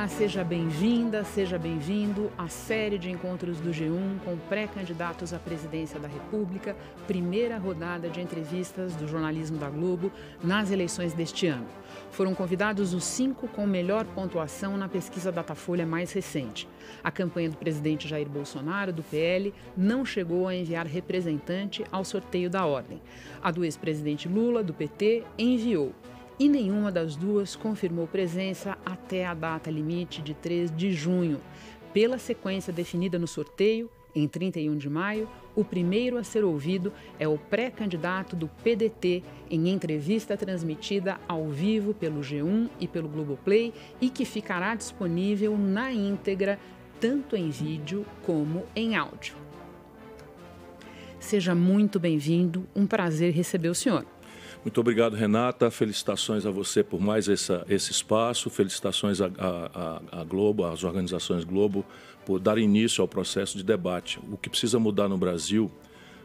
Olá, ah, seja bem-vinda, seja bem-vindo à série de encontros do G1 com pré-candidatos à presidência da República, primeira rodada de entrevistas do jornalismo da Globo nas eleições deste ano. Foram convidados os cinco com melhor pontuação na pesquisa Datafolha mais recente. A campanha do presidente Jair Bolsonaro, do PL, não chegou a enviar representante ao sorteio da ordem. A do ex-presidente Lula, do PT, enviou e nenhuma das duas confirmou presença até a data limite de 3 de junho. Pela sequência definida no sorteio, em 31 de maio, o primeiro a ser ouvido é o pré-candidato do PDT, em entrevista transmitida ao vivo pelo G1 e pelo Globoplay e que ficará disponível na íntegra, tanto em vídeo como em áudio. Seja muito bem-vindo, um prazer receber o senhor. Muito obrigado, Renata. Felicitações a você por mais essa, esse espaço. Felicitações à Globo, às organizações Globo, por dar início ao processo de debate. O que precisa mudar no Brasil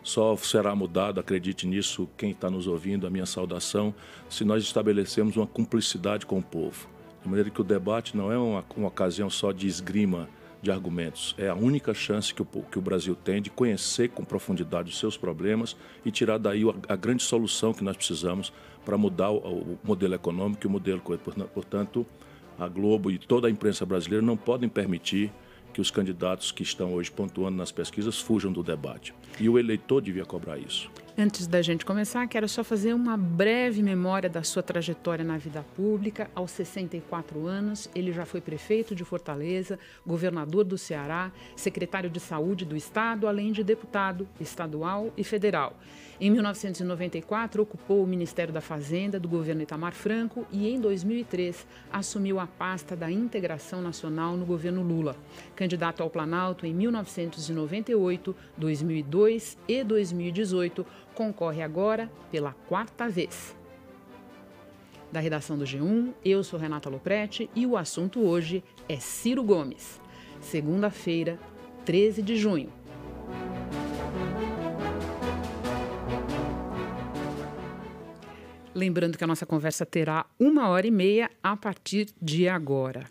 só será mudado, acredite nisso, quem está nos ouvindo, a minha saudação, se nós estabelecermos uma cumplicidade com o povo. De maneira que o debate não é uma, uma ocasião só de esgrima de argumentos. É a única chance que o, que o Brasil tem de conhecer com profundidade os seus problemas e tirar daí a, a grande solução que nós precisamos para mudar o, o, modelo econômico e o modelo. Portanto, a Globo e toda a imprensa brasileira não podem permitir que os candidatos que estão hoje pontuando nas pesquisas fujam do debate. E o eleitor devia cobrar isso. Antes da gente começar, quero só fazer uma breve memória da sua trajetória na vida pública. Aos 64 anos, ele já foi prefeito de Fortaleza, governador do Ceará, secretário de Saúde do Estado, além de deputado estadual e federal. Em 1994, ocupou o Ministério da Fazenda do governo Itamar Franco e, em 2003, assumiu a pasta da Integração Nacional no governo Lula. Candidato ao Planalto em 1998, 2002 e 2018, concorre agora pela quarta vez. Da redação do G1, eu sou Renata Loprete e o assunto hoje é Ciro Gomes. Segunda-feira, 13 de junho. Lembrando que a nossa conversa terá uma hora e meia a partir de agora.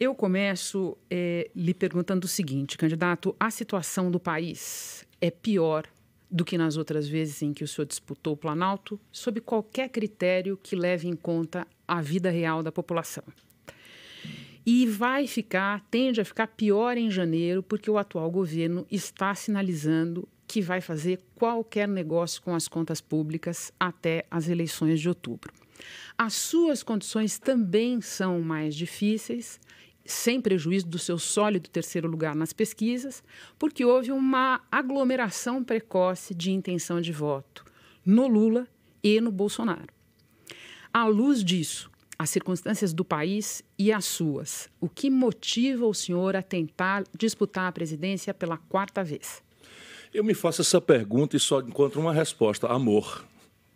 Eu começo é, lhe perguntando o seguinte, candidato: a situação do país é pior do que nas outras vezes em que o senhor disputou o Planalto, sob qualquer critério que leve em conta a vida real da população. E vai ficar, tende a ficar pior em janeiro, porque o atual governo está sinalizando que vai fazer qualquer negócio com as contas públicas até as eleições de outubro. As suas condições também são mais difíceis sem prejuízo do seu sólido terceiro lugar nas pesquisas, porque houve uma aglomeração precoce de intenção de voto no Lula e no Bolsonaro. À luz disso, as circunstâncias do país e as suas, o que motiva o senhor a tentar disputar a presidência pela quarta vez? Eu me faço essa pergunta e só encontro uma resposta: amor,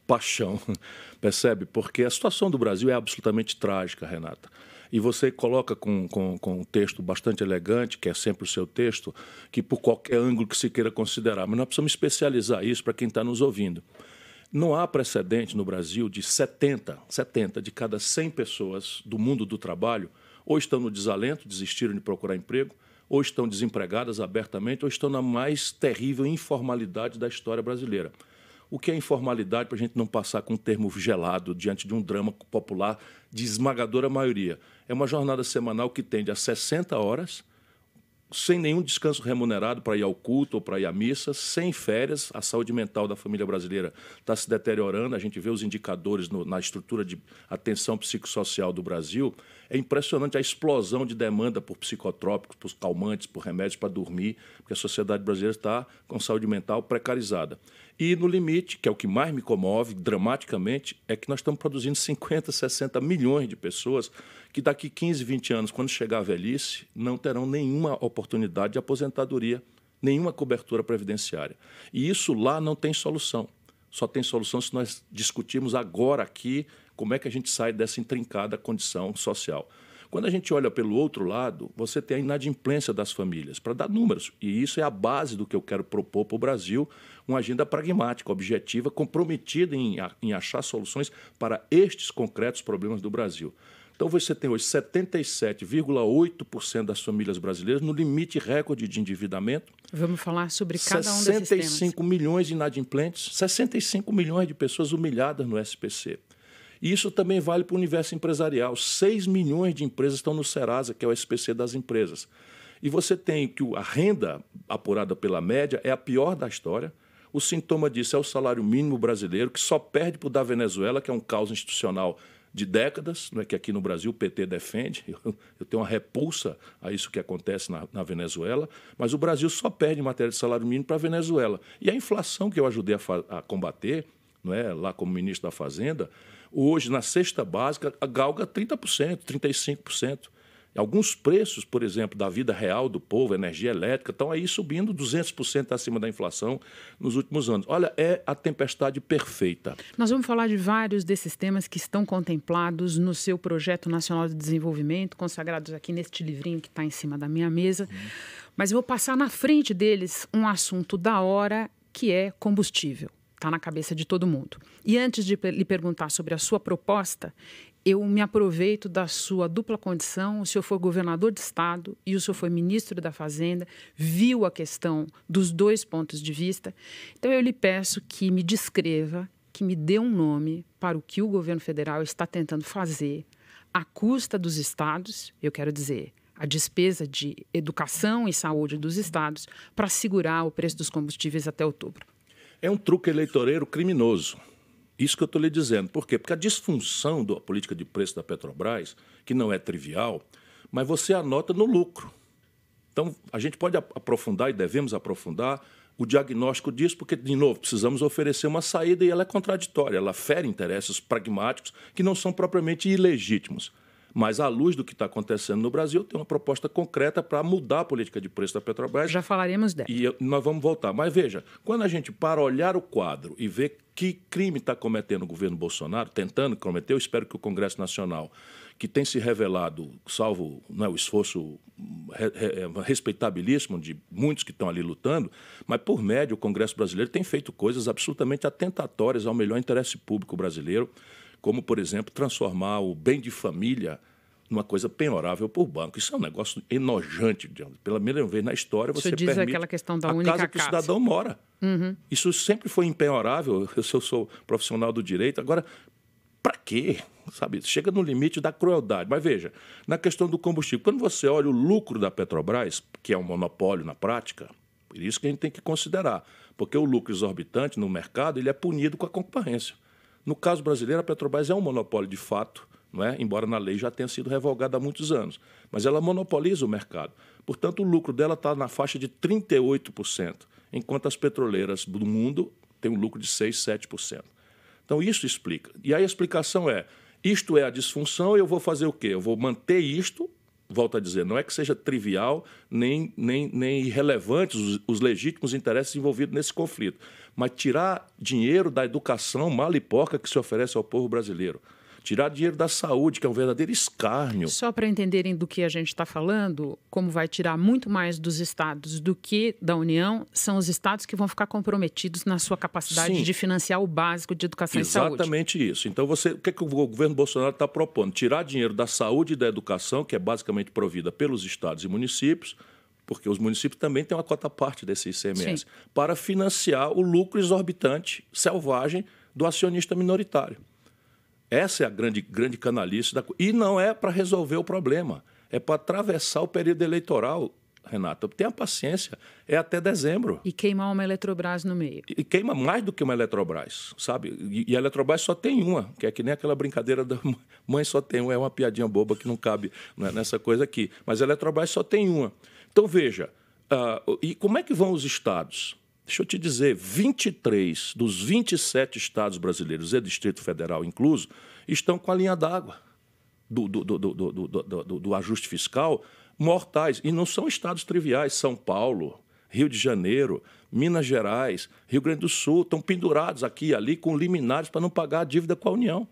paixão. Percebe? Porque a situação do Brasil é absolutamente trágica, Renata. E você coloca com, com, com um texto bastante elegante, que é sempre o seu texto, que por qualquer ângulo que se queira considerar, mas nós precisamos especializar isso para quem está nos ouvindo. Não há precedente no Brasil de 70, 70 de cada 100 pessoas do mundo do trabalho ou estão no desalento, desistiram de procurar emprego, ou estão desempregadas abertamente, ou estão na mais terrível informalidade da história brasileira. O que é informalidade para a gente não passar com um termo gelado diante de um drama popular de esmagadora maioria? É uma jornada semanal que tende a 60 horas, sem nenhum descanso remunerado para ir ao culto ou para ir à missa, sem férias. A saúde mental da família brasileira está se deteriorando. A gente vê os indicadores no, na estrutura de atenção psicossocial do Brasil. É impressionante a explosão de demanda por psicotrópicos, por calmantes, por remédios para dormir, porque a sociedade brasileira está com saúde mental precarizada. E no limite, que é o que mais me comove dramaticamente, é que nós estamos produzindo 50, 60 milhões de pessoas que daqui 15, 20 anos, quando chegar a velhice, não terão nenhuma oportunidade de aposentadoria, nenhuma cobertura previdenciária. E isso lá não tem solução. Só tem solução se nós discutirmos agora aqui como é que a gente sai dessa intrincada condição social. Quando a gente olha pelo outro lado, você tem a inadimplência das famílias, para dar números. E isso é a base do que eu quero propor para o Brasil, uma agenda pragmática, objetiva, comprometida em, em achar soluções para estes concretos problemas do Brasil. Então você tem hoje 77,8% das famílias brasileiras no limite recorde de endividamento. Vamos falar sobre cada um desses temas. 65 milhões de inadimplentes, 65 milhões de pessoas humilhadas no SPC. E isso também vale para o universo empresarial. 6 milhões de empresas estão no Serasa, que é o SPC das empresas. E você tem que a renda apurada pela média é a pior da história. O sintoma disso é o salário mínimo brasileiro, que só perde para o da Venezuela, que é um caos institucional de décadas, não é que aqui no Brasil o PT defende, eu, tenho uma repulsa a isso que acontece na, na, Venezuela, mas o Brasil só perde em matéria de salário mínimo para a Venezuela. E a inflação que eu ajudei a, a combater, não é, lá como ministro da Fazenda, hoje na cesta básica galga 30%, 35%. Alguns preços, por exemplo, da vida real do povo, energia elétrica, estão aí subindo 200% acima da inflação nos últimos anos. Olha, é a tempestade perfeita. Nós vamos falar de vários desses temas que estão contemplados no seu projeto nacional de desenvolvimento, consagrados aqui neste livrinho que está em cima da minha mesa. Uhum. Mas eu vou passar na frente deles um assunto da hora que é combustível está na cabeça de todo mundo. E antes de lhe perguntar sobre a sua proposta, eu me aproveito da sua dupla condição. O senhor foi governador de estado e o senhor foi ministro da Fazenda, viu a questão dos dois pontos de vista. Então eu lhe peço que me descreva, que me dê um nome para o que o governo federal está tentando fazer à custa dos estados, eu quero dizer, a despesa de educação e saúde dos estados para segurar o preço dos combustíveis até outubro. É um truque eleitoreiro criminoso. Isso que eu estou lhe dizendo. Por quê? Porque a disfunção da política de preço da Petrobras, que não é trivial, mas você anota no lucro. Então, a gente pode aprofundar e devemos aprofundar o diagnóstico disso, porque, de novo, precisamos oferecer uma saída e ela é contraditória, ela fere interesses pragmáticos que não são propriamente ilegítimos. Mas, à luz do que está acontecendo no Brasil, tem uma proposta concreta para mudar a política de preço da Petrobras. Já falaremos dela. E nós vamos voltar. Mas veja, quando a gente para olhar o quadro e ver que crime está cometendo o governo Bolsonaro, tentando cometer, eu espero que o Congresso Nacional, que tem se revelado, salvo né, o esforço respeitabilíssimo de muitos que estão ali lutando, mas por médio o Congresso brasileiro tem feito coisas absolutamente atentatórias ao melhor interesse público brasileiro como, por exemplo, transformar o bem de família numa coisa penhorável por banco. Isso é um negócio enojante. Pela primeira vez na história, você, você diz permite aquela questão da a única casa que casa. o cidadão mora. Uhum. Isso sempre foi empenhorável. Eu, eu sou profissional do direito. Agora, para quê? Sabe, chega no limite da crueldade. Mas veja, na questão do combustível, quando você olha o lucro da Petrobras, que é um monopólio na prática, por isso que a gente tem que considerar, porque o lucro exorbitante no mercado ele é punido com a concorrência. No caso brasileiro, a Petrobras é um monopólio de fato, não é? embora na lei já tenha sido revogada há muitos anos. Mas ela monopoliza o mercado. Portanto, o lucro dela está na faixa de 38%, enquanto as petroleiras do mundo têm um lucro de 6%, 7%. Então, isso explica. E aí a explicação é: isto é a disfunção, eu vou fazer o quê? Eu vou manter isto volto a dizer, não é que seja trivial nem, nem, nem irrelevantes os, os legítimos interesses envolvidos nesse conflito, mas tirar dinheiro da educação malipoca que se oferece ao povo brasileiro. Tirar dinheiro da saúde, que é um verdadeiro escárnio. Só para entenderem do que a gente está falando, como vai tirar muito mais dos estados do que da União, são os estados que vão ficar comprometidos na sua capacidade Sim. de financiar o básico de educação Exatamente e saúde. Exatamente isso. Então, você, o que, é que o governo Bolsonaro está propondo? Tirar dinheiro da saúde e da educação, que é basicamente provida pelos estados e municípios, porque os municípios também têm uma cota parte desse ICMS, Sim. para financiar o lucro exorbitante, selvagem, do acionista minoritário. Essa é a grande, grande canalice. Da... E não é para resolver o problema, é para atravessar o período eleitoral. Renato, tenha paciência, é até dezembro. E queimar uma Eletrobras no meio. E queima mais do que uma Eletrobras, sabe? E a Eletrobras só tem uma, que é que nem aquela brincadeira da mãe só tem uma, é uma piadinha boba que não cabe né, nessa coisa aqui. Mas a Eletrobras só tem uma. Então veja, uh, e como é que vão os estados? Deixa eu te dizer, 23 dos 27 estados brasileiros e Distrito Federal incluso estão com a linha d'água do, do, do, do, ajuste fiscal mortais. E não são estados triviais. São Paulo, Rio de Janeiro, Minas Gerais, Rio Grande do Sul estão pendurados aqui e ali com liminares para não pagar a dívida com a União.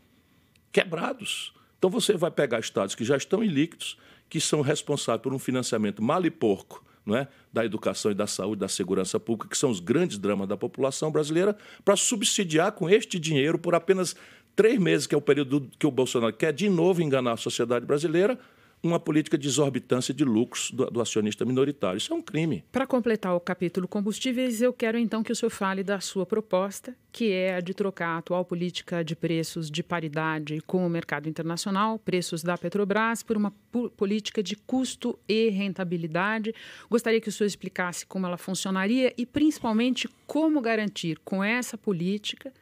Quebrados. Então você vai pegar estados que já estão ilíquidos, que são responsáveis por um financiamento mal e porco não é? da educação e da saúde, da segurança pública, que são os grandes dramas da população brasileira, para subsidiar com este dinheiro por apenas três meses, que é o período que o Bolsonaro quer de novo enganar a sociedade brasileira, uma política de exorbitância de lucros do, do acionista minoritário. Isso é um crime. Para completar o capítulo combustíveis, eu quero então que o senhor fale da sua proposta, que é a de trocar a atual política de preços de paridade com o mercado internacional, preços da Petrobras, por uma política de custo e rentabilidade. Gostaria que o senhor explicasse como ela funcionaria e, principalmente, como garantir com essa política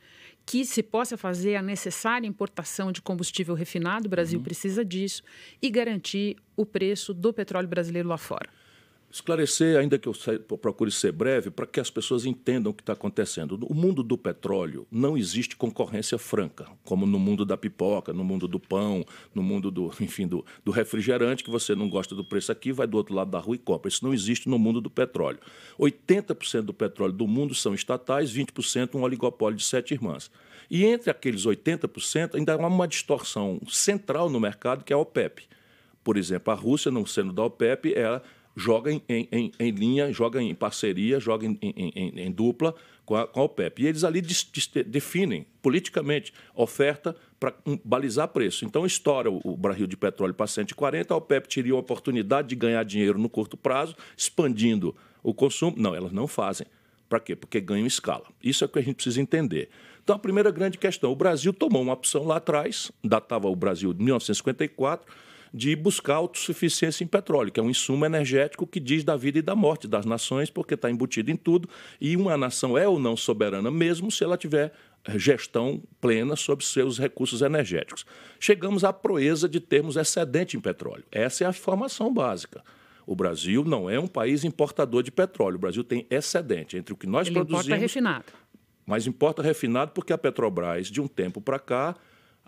que se possa fazer a necessária importação de combustível refinado, o Brasil uhum. precisa disso, e garantir o preço do petróleo brasileiro lá fora esclarecer, ainda que eu procure ser breve, para que as pessoas entendam o que está acontecendo. No mundo do petróleo não existe concorrência franca, como no mundo da pipoca, no mundo do pão, no mundo do, enfim, do, do refrigerante, que você não gosta do preço aqui, vai do outro lado da rua e compra. Isso não existe no mundo do petróleo. 80% do petróleo do mundo são estatais, 20% um oligopólio de sete irmãs. E entre aqueles 80%, ainda há uma distorção central no mercado, que é a OPEP. Por exemplo, a Rússia, não sendo da OPEP, é joga em, em, em linha, joga em parceria, joga em, em dupla com a, com a, OPEP. E eles ali dis, dis, definem politicamente oferta para um, balizar preço. Então, estoura o, o barril de petróleo para 140, a OPEP teria a oportunidade de ganhar dinheiro no curto prazo, expandindo o consumo. Não, elas não fazem. Para quê? Porque ganham escala. Isso é o que a gente precisa entender. Então, a primeira grande questão: o Brasil tomou uma opção lá atrás, datava o Brasil de 1954 de buscar autossuficiência em petróleo, que é um insumo energético que diz da vida e da morte das nações, porque está embutido em tudo, e uma nação é ou não soberana, mesmo se ela tiver eh, gestão plena sobre seus recursos energéticos. Chegamos à proeza de termos excedente em petróleo. Essa é a formação básica. O Brasil não é um país importador de petróleo. O Brasil tem excedente entre o que nós Ele produzimos. Importa refinado. Mas importa refinado porque a Petrobras, de um tempo para cá,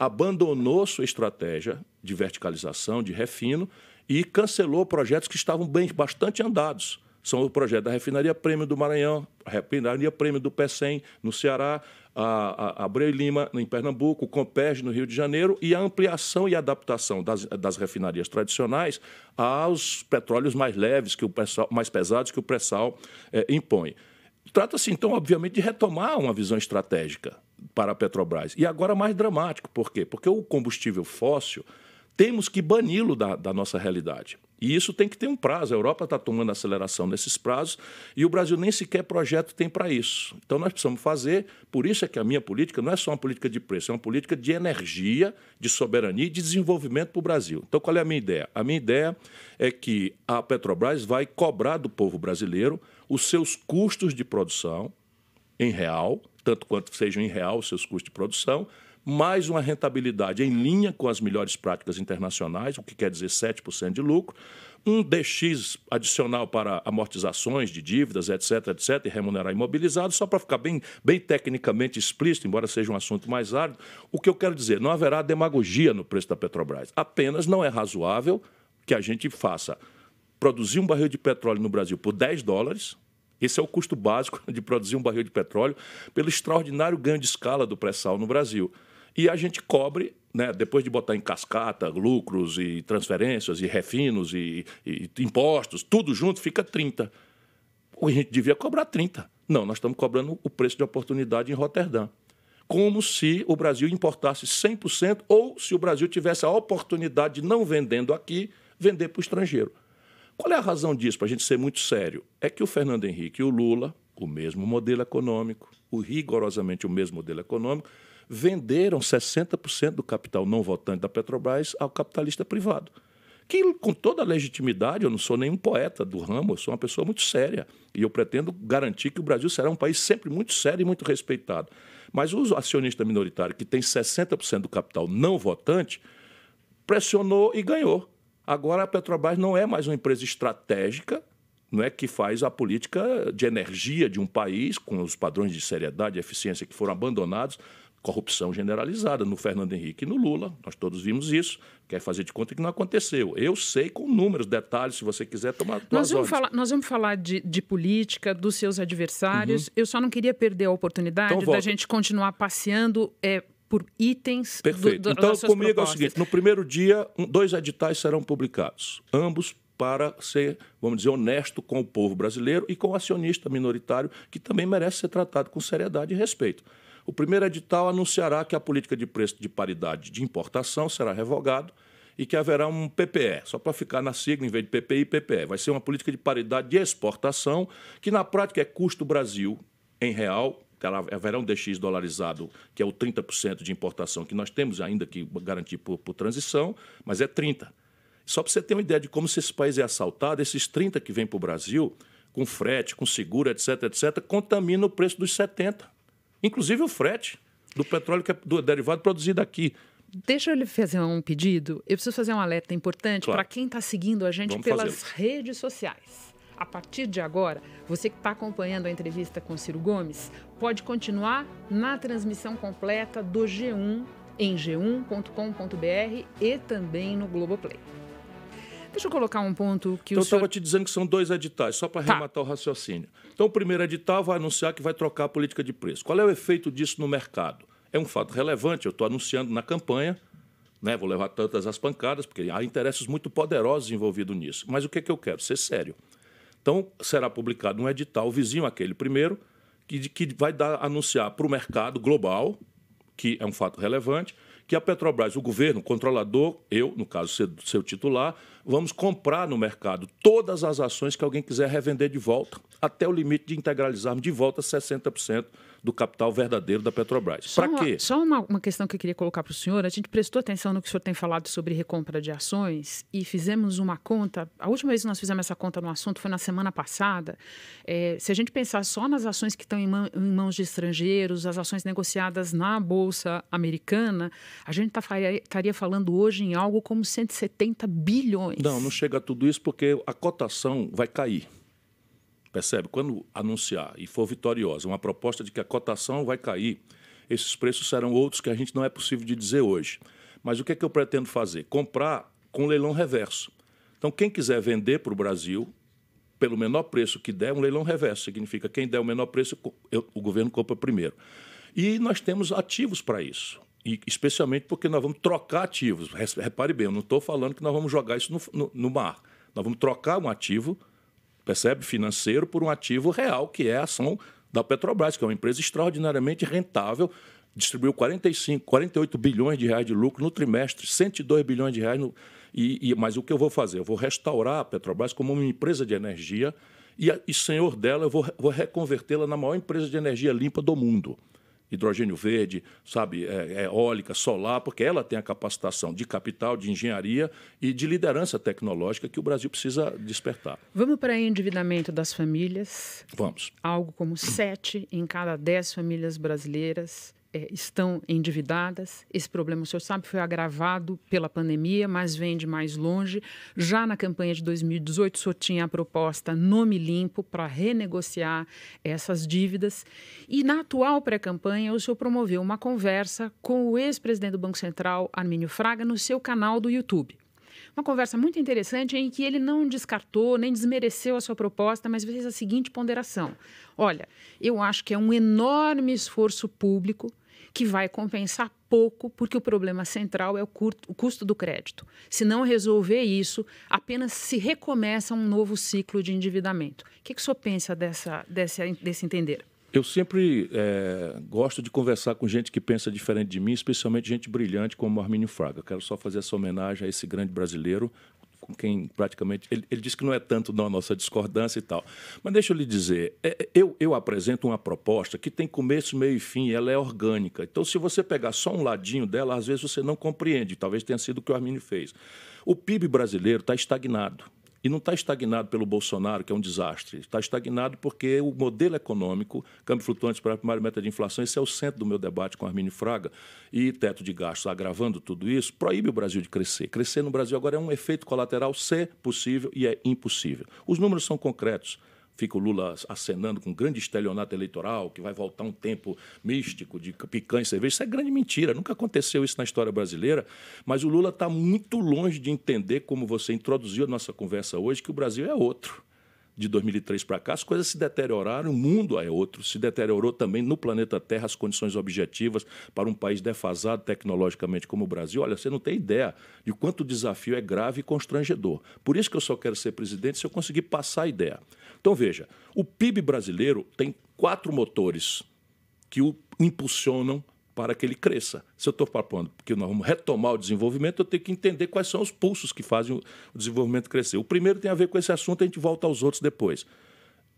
abandonou sua estratégia de verticalização, de refino, e cancelou projetos que estavam bem, bastante andados. São o projeto da Refinaria Prêmio do Maranhão, a Refinaria Prêmio do PECEM no Ceará, a, a, Abreu Lima em Pernambuco, o Comperge, no Rio de Janeiro e a ampliação e adaptação das, das refinarias tradicionais aos petróleos mais leves, que o mais pesados que o pré-sal é, eh, impõe. Trata-se, então, obviamente, de retomar uma visão estratégica para a Petrobras. E agora mais dramático, por quê? Porque o combustível fóssil temos que bani-lo da, da, nossa realidade. E isso tem que ter um prazo. A Europa está tomando aceleração nesses prazos e o Brasil nem sequer projeto tem para isso. Então nós precisamos fazer. Por isso é que a minha política não é só uma política de preço, é uma política de energia, de soberania e de desenvolvimento para o Brasil. Então qual é a minha ideia? A minha ideia é que a Petrobras vai cobrar do povo brasileiro os seus custos de produção em real tanto quanto sejam em real os seus custos de produção, mais uma rentabilidade em linha com as melhores práticas internacionais, o que quer dizer 7% de lucro, um DX adicional para amortizações de dívidas, etc, etc, e remunerar imobilizado, só para ficar bem, bem tecnicamente explícito, embora seja um assunto mais árduo. o que eu quero dizer, não haverá demagogia no preço da Petrobras. Apenas não é razoável que a gente faça produzir um barril de petróleo no Brasil por 10 dólares, esse é o custo básico de produzir um barril de petróleo pelo extraordinário ganho de escala do pré-sal no Brasil. E a gente cobre, né, depois de botar em cascata lucros e transferências e refinos e, e impostos, tudo junto, fica 30. A gente devia cobrar 30. Não, nós estamos cobrando o preço de oportunidade em Roterdã. Como se o Brasil importasse 100% ou se o Brasil tivesse a oportunidade de, não vendendo aqui, vender para o estrangeiro. Qual é a razão disso, para a gente ser muito sério? É que o Fernando Henrique e o Lula, o mesmo modelo econômico, o rigorosamente o mesmo modelo econômico, venderam 60% do capital não votante da Petrobras ao capitalista privado. Que, com toda a legitimidade, eu não sou nenhum poeta do ramo, eu sou uma pessoa muito séria. E eu pretendo garantir que o Brasil será um país sempre muito sério e muito respeitado. Mas o acionista minoritário, que tem 60% do capital não votante, pressionou e ganhou. Agora a Petrobras não é mais uma empresa estratégica, não é que faz a política de energia de um país com os padrões de seriedade e eficiência que foram abandonados, corrupção generalizada no Fernando Henrique e no Lula. Nós todos vimos isso. Quer fazer de conta que não aconteceu. Eu sei com números, detalhes, se você quiser tomar nós vamos falar Nós vamos falar de, de política, dos seus adversários. Uhum. Eu só não queria perder a oportunidade então, da gente continuar passeando é, por itens Perfeito. Do, do, então, comigo propostas. é o seguinte: no primeiro dia, um, dois editais serão publicados, ambos para ser, vamos dizer, honesto com o povo brasileiro e com o acionista minoritário, que também merece ser tratado com seriedade e respeito. O primeiro edital anunciará que a política de preço de paridade de importação será revogado e que haverá um PPE, só para ficar na sigla em vez de PPI, PPE. Vai ser uma política de paridade de exportação, que na prática é custo Brasil em real Tá é verão DX dolarizado, que é o 30% de importação que nós temos ainda que garantir por, por transição, mas é 30%. Só para você ter uma ideia de como se esse país é assaltado, esses 30 que vêm para o Brasil, com frete, com seguro, etc., etc., contamina o preço dos 70. Inclusive o frete do petróleo que é do derivado produzido aqui. Deixa eu lhe fazer um pedido. Eu preciso fazer um alerta importante claro. para quem está seguindo a gente Vamos pelas fazer. redes sociais a partir de agora, você que está acompanhando a entrevista com Ciro Gomes, pode continuar na transmissão completa do G1 em g1.com.br e também no Globoplay. Deixa eu colocar um ponto que então, o senhor... Eu estava te dizendo que são dois editais, só para tá. rematar o raciocínio. Então, o primeiro edital vai anunciar que vai trocar a política de preço. Qual é o efeito disso no mercado? É um fato relevante, eu estou anunciando na campanha, né, vou levar tantas as pancadas, porque há interesses muito poderosos envolvidos nisso. Mas o que, é que eu quero? Ser sério. Então, será publicado um edital vizinho àquele primeiro, que, que vai dar, anunciar para o mercado global, que é um fato relevante, que a Petrobras, o governo, o controlador, eu, no caso, seu, seu titular, vamos comprar no mercado todas as ações que alguém quiser revender de volta, até o limite de integralizarmos de volta 60% do capital verdadeiro da Petrobras. Para quê? Só uma, uma questão que eu queria colocar para o senhor. A gente prestou atenção no que o senhor tem falado sobre recompra de ações e fizemos uma conta. A última vez que nós fizemos essa conta no assunto foi na semana passada. É, se a gente pensar só nas ações que estão em, mão, em mãos de estrangeiros, as ações negociadas na Bolsa Americana, a gente tá, estaria falando hoje em algo como 170 bilhões. Não, não chega a tudo isso porque a cotação vai cair. Percebe? Quando anunciar e for vitoriosa uma proposta de que a cotação vai cair, esses preços serão outros que a gente não é possível de dizer hoje. Mas o que é que eu pretendo fazer? Comprar com leilão reverso. Então, quem quiser vender para o Brasil, pelo menor preço que der, um leilão reverso. Significa quem der o menor preço, eu, o governo compra primeiro. E nós temos ativos para isso. E especialmente porque nós vamos trocar ativos. Repare bem, eu não estou falando que nós vamos jogar isso no, no, no mar. Nós vamos trocar um ativo percebe? Financeiro por um ativo real, que é a ação da Petrobras, que é uma empresa extraordinariamente rentável, distribuiu 45, 48 bilhões de reais de lucro no trimestre, 102 bilhões de reais. No, e, e, mas o que eu vou fazer? Eu vou restaurar a Petrobras como uma empresa de energia e, e senhor dela, eu vou, vou reconvertê-la na maior empresa de energia limpa do mundo hidrogênio verde, sabe, é, é, eólica, solar, porque ela tem a capacitação de capital, de engenharia e de liderança tecnológica que o Brasil precisa despertar. Vamos para endividamento das famílias. Vamos. Algo como sete em cada dez famílias brasileiras é, estão endividadas. Esse problema, o senhor sabe, foi agravado pela pandemia, mas vem de mais longe. Já na campanha de 2018, o senhor tinha a proposta Nome Limpo para renegociar essas dívidas. E na atual pré-campanha, o senhor promoveu uma conversa com o ex-presidente do Banco Central, Armínio Fraga, no seu canal do YouTube uma conversa muito interessante em que ele não descartou nem desmereceu a sua proposta, mas fez a seguinte ponderação: Olha, eu acho que é um enorme esforço público que vai compensar pouco, porque o problema central é o, curto, o custo do crédito. Se não resolver isso, apenas se recomeça um novo ciclo de endividamento. O que, que o senhor pensa dessa, dessa, desse entender? Eu sempre é, gosto de conversar com gente que pensa diferente de mim, especialmente gente brilhante como Arminio Fraga. quero só fazer essa homenagem a esse grande brasileiro quem praticamente. Ele, ele disse que não é tanto da a nossa discordância e tal. Mas deixa eu lhe dizer, é, é, eu, eu apresento uma proposta que tem começo, meio e fim, ela é orgânica. Então, se você pegar só um ladinho dela, às vezes você não compreende. Talvez tenha sido o que o Armínio fez. O PIB brasileiro está estagnado. E não está estagnado pelo Bolsonaro, que é um desastre. Está estagnado porque o modelo econômico, câmbio flutuante para a primária meta de inflação, esse é o centro do meu debate com Armínio Fraga, e teto de gastos agravando tudo isso, proíbe o Brasil de crescer. Crescer no Brasil agora é um efeito colateral, ser possível e é impossível. Os números são concretos. Fica o Lula acenando com um grande estelionato eleitoral, que vai voltar um tempo místico de picanha e cerveja. Isso é grande mentira. Nunca aconteceu isso na história brasileira. Mas o Lula está muito longe de entender, como você introduziu a nossa conversa hoje, que o Brasil é outro de 2003 para cá, as coisas se deterioraram, o mundo é outro, se deteriorou também no planeta Terra as condições objetivas para um país defasado tecnologicamente como o Brasil. Olha, você não tem ideia de quanto o desafio é grave e constrangedor. Por isso que eu só quero ser presidente se eu conseguir passar a ideia. Então veja, o PIB brasileiro tem quatro motores que o impulsionam para que ele cresça. Se eu estou propondo que nós vamos retomar o desenvolvimento, eu tenho que entender quais são os pulsos que fazem o desenvolvimento crescer. O primeiro tem a ver com esse assunto, a gente volta aos outros depois.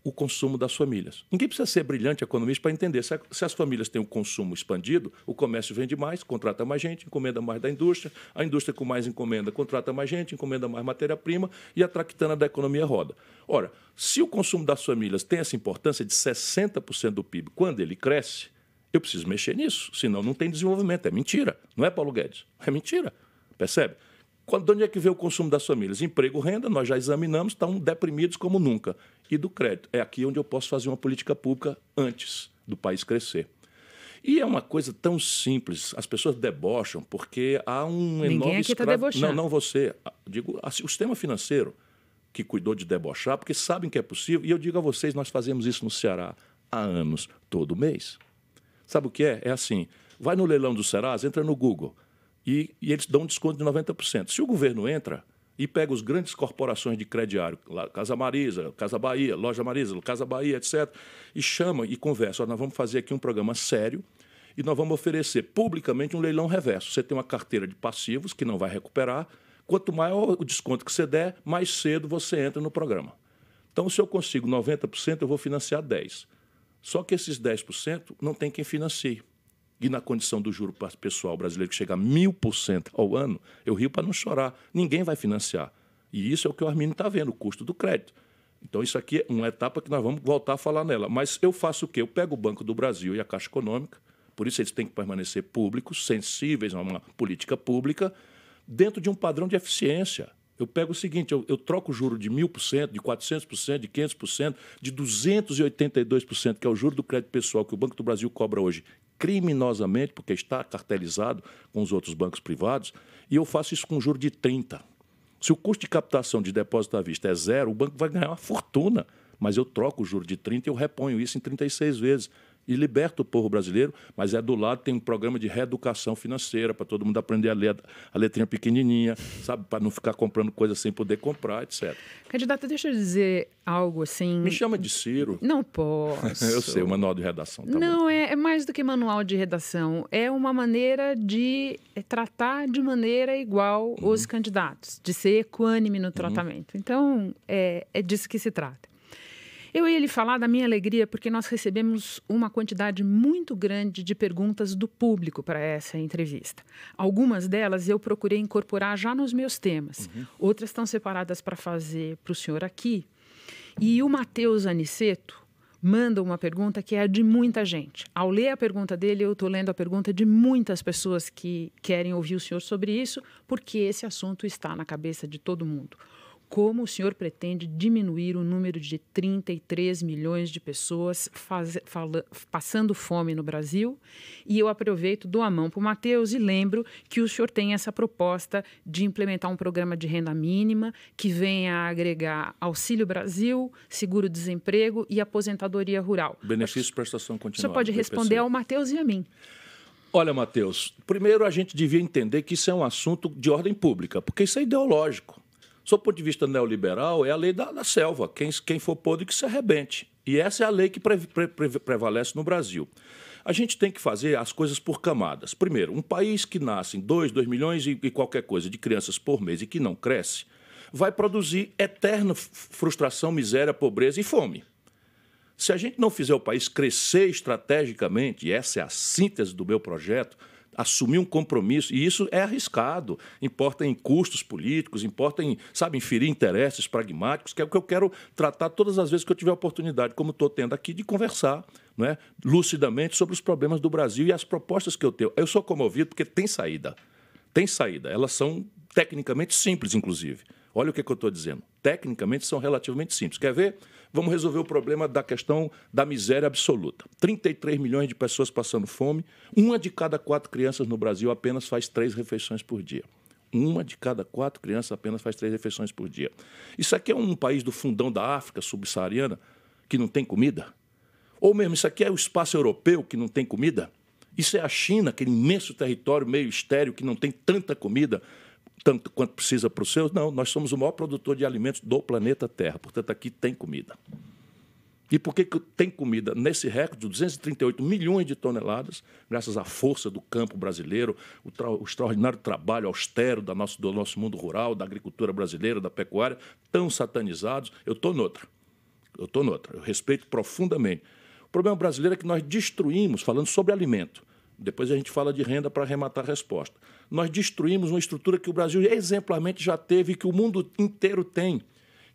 O consumo das famílias. Ninguém precisa ser brilhante economista para entender. Se as famílias têm o um consumo expandido, o comércio vende mais, contrata mais gente, encomenda mais da indústria, a indústria com mais encomenda contrata mais gente, encomenda mais matéria-prima e a tractana da economia roda. Ora, se o consumo das famílias tem essa importância de 60% do PIB quando ele cresce, eu preciso mexer nisso, senão não tem desenvolvimento. É mentira. Não é, Paulo Guedes? É mentira. Percebe? Quando, de onde é que vê o consumo das famílias? Emprego, renda, nós já examinamos, estão deprimidos como nunca. E do crédito. É aqui onde eu posso fazer uma política pública antes do país crescer. E é uma coisa tão simples. As pessoas debocham porque há um Ninguém enorme aqui está tá debochando. Não, não você. Digo, assim, o sistema financeiro que cuidou de debochar, porque sabem que é possível. E eu digo a vocês, nós fazemos isso no Ceará há anos, todo mês. Sabe o que é? É assim: vai no leilão do Serasa, entra no Google e, e eles dão um desconto de 90%. Se o governo entra e pega os grandes corporações de crediário, Casa Marisa, Casa Bahia, Loja Marisa, Casa Bahia, etc., e chama e conversa: nós vamos fazer aqui um programa sério e nós vamos oferecer publicamente um leilão reverso. Você tem uma carteira de passivos que não vai recuperar. Quanto maior o desconto que você der, mais cedo você entra no programa. Então, se eu consigo 90%, eu vou financiar 10%. Só que esses 10% não tem quem financie. E na condição do juro pessoal brasileiro, que chega a 1.000% ao ano, eu rio para não chorar. Ninguém vai financiar. E isso é o que o Armínio está vendo, o custo do crédito. Então, isso aqui é uma etapa que nós vamos voltar a falar nela. Mas eu faço o quê? Eu pego o Banco do Brasil e a Caixa Econômica, por isso eles têm que permanecer públicos, sensíveis a uma política pública, dentro de um padrão de eficiência. Eu pego o seguinte, eu, eu troco o juro de 1.000%, de 400%, de 500%, de 282%, que é o juro do crédito pessoal que o Banco do Brasil cobra hoje, criminosamente, porque está cartelizado com os outros bancos privados, e eu faço isso com um juro de 30%. Se o custo de captação de depósito à vista é zero, o banco vai ganhar uma fortuna, mas eu troco o juro de 30% e eu reponho isso em 36 vezes e liberta o povo brasileiro, mas é do lado tem um programa de reeducação financeira para todo mundo aprender a ler a letrinha pequenininha, sabe, para não ficar comprando coisa sem poder comprar, etc. Candidata, deixa eu dizer algo assim. Me chama de Ciro. Não posso. eu sei, o manual de redação. Tá não é, é, mais do que manual de redação, é uma maneira de tratar de maneira igual uhum. os candidatos, de ser equânime no uhum. tratamento. Uhum. Então é, é disso que se trata. Eu ia lhe falar da minha alegria porque nós recebemos uma quantidade muito grande de perguntas do público para essa entrevista. Algumas delas eu procurei incorporar já nos meus temas, uhum. outras estão separadas para fazer para o senhor aqui. E o Matheus Aniceto manda uma pergunta que é de muita gente. Ao ler a pergunta dele, eu estou lendo a pergunta de muitas pessoas que querem ouvir o senhor sobre isso, porque esse assunto está na cabeça de todo mundo como o senhor pretende diminuir o número de 33 milhões de pessoas faz, fala, passando fome no Brasil. E eu aproveito, dou a mão para o Matheus e lembro que o senhor tem essa proposta de implementar um programa de renda mínima que venha a agregar Auxílio Brasil, seguro-desemprego e aposentadoria rural. Benefício e prestação continuada. O senhor pode responder ao Matheus e a mim. Olha, Matheus, primeiro a gente devia entender que isso é um assunto de ordem pública, porque isso é ideológico. Sob o ponto de vista neoliberal, é a lei da, da selva. Quem, quem for podre que se arrebente. E essa é a lei que pre, pre, pre, prevalece no Brasil. A gente tem que fazer as coisas por camadas. Primeiro, um país que nasce em 2, 2 milhões e, e qualquer coisa de crianças por mês e que não cresce, vai produzir eterna frustração, miséria, pobreza e fome. Se a gente não fizer o país crescer estrategicamente, e essa é a síntese do meu projeto, assumir um compromisso, e isso é arriscado, importa em custos políticos, importa em, sabe, inferir interesses pragmáticos, que é o que eu quero tratar todas as vezes que eu tiver oportunidade, como estou tendo aqui, de conversar não é, lucidamente sobre os problemas do Brasil e as propostas que eu tenho. Eu sou comovido porque tem saída, tem saída, elas são tecnicamente simples, inclusive. Olha o que, é que eu estou dizendo. Tecnicamente são relativamente simples. Quer ver? vamos resolver o problema da questão da miséria absoluta. 33 milhões de pessoas passando fome, uma de cada quatro crianças no Brasil apenas faz três refeições por dia. Uma de cada quatro crianças apenas faz três refeições por dia. Isso aqui é um país do fundão da África subsaariana que não tem comida? Ou mesmo, isso aqui é o espaço europeu que não tem comida? Isso é a China, aquele imenso território meio estéreo que não tem tanta comida? tanto quanto precisa para os seus. Não, nós somos o maior produtor de alimentos do planeta Terra, portanto, aqui tem comida. E por que, que tem comida nesse recorde, de 238 milhões de toneladas, graças à força do campo brasileiro, o, tra o extraordinário trabalho austero da nosso, do nosso mundo rural, da agricultura brasileira, da pecuária, tão satanizados? Eu estou noutra. Eu estou noutra. Eu respeito profundamente. O problema brasileiro é que nós destruímos, falando sobre alimento, depois a gente fala de renda para arrematar a resposta. Nós destruímos uma estrutura que o Brasil exemplarmente já teve e que o mundo inteiro tem,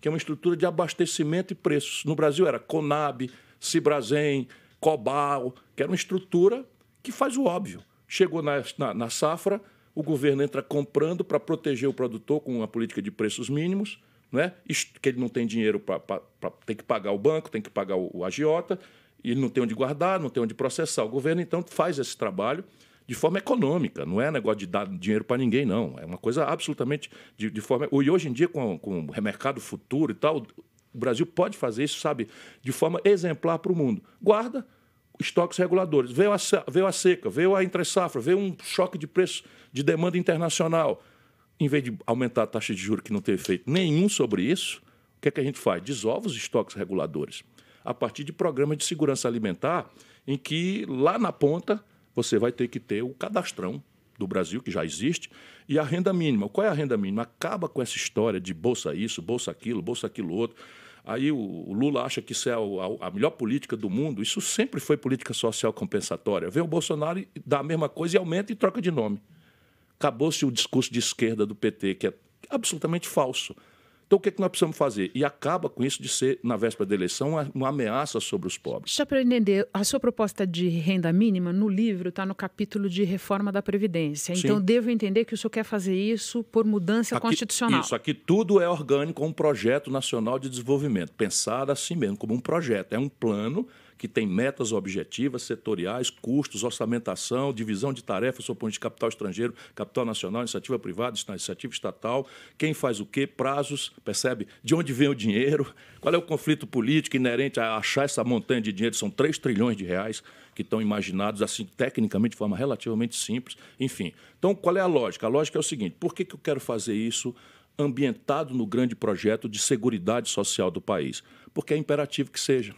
que é uma estrutura de abastecimento e preços. No Brasil era Conab, Cibrazem, Cobal, que era uma estrutura que faz o óbvio. Chegou na, na, na safra, o governo entra comprando para proteger o produtor com uma política de preços mínimos, né? que ele não tem dinheiro para. Tem que pagar o banco, tem que pagar o, o agiota, e não tem onde guardar, não tem onde processar. O governo, então, faz esse trabalho de forma econômica, não é negócio de dar dinheiro para ninguém, não. É uma coisa absolutamente de, de forma. E hoje em dia, com, com o remercado futuro e tal, o Brasil pode fazer isso, sabe, de forma exemplar para o mundo. Guarda estoques reguladores. Veio a, veio a seca, veio a entre-safra, veio um choque de preço de demanda internacional. Em vez de aumentar a taxa de juros que não tem efeito nenhum sobre isso, o que, é que a gente faz? Desova os estoques reguladores a partir de programas de segurança alimentar, em que lá na ponta você vai ter que ter o cadastrão do Brasil, que já existe, e a renda mínima. Qual é a renda mínima? Acaba com essa história de bolsa isso, bolsa aquilo, bolsa aquilo outro. Aí o Lula acha que isso é a melhor política do mundo. Isso sempre foi política social compensatória. Vem o Bolsonaro e dá a mesma coisa e aumenta e troca de nome. Acabou-se o discurso de esquerda do PT, que é absolutamente falso. Então, o que, é que nós precisamos fazer? E acaba com isso de ser, na véspera da eleição, uma ameaça sobre os pobres. Deixa para entender, a sua proposta de renda mínima no livro está no capítulo de reforma da Previdência. Então, Sim. devo entender que o senhor quer fazer isso por mudança aqui, constitucional. Isso, aqui tudo é orgânico, um projeto nacional de desenvolvimento, pensado assim mesmo, como um projeto. É um plano que tem metas objetivas, setoriais, custos, orçamentação, divisão de tarefas, suponho de capital estrangeiro, capital nacional, iniciativa privada, iniciativa estatal, quem faz o quê, prazos, percebe? De onde vem o dinheiro? Qual é o conflito político inerente a achar essa montanha de dinheiro? São 3 trilhões de reais que estão imaginados assim tecnicamente de forma relativamente simples, enfim. Então, qual é a lógica? A lógica é o seguinte: por que, que eu quero fazer isso ambientado no grande projeto de segurança social do país? Porque é imperativo que seja.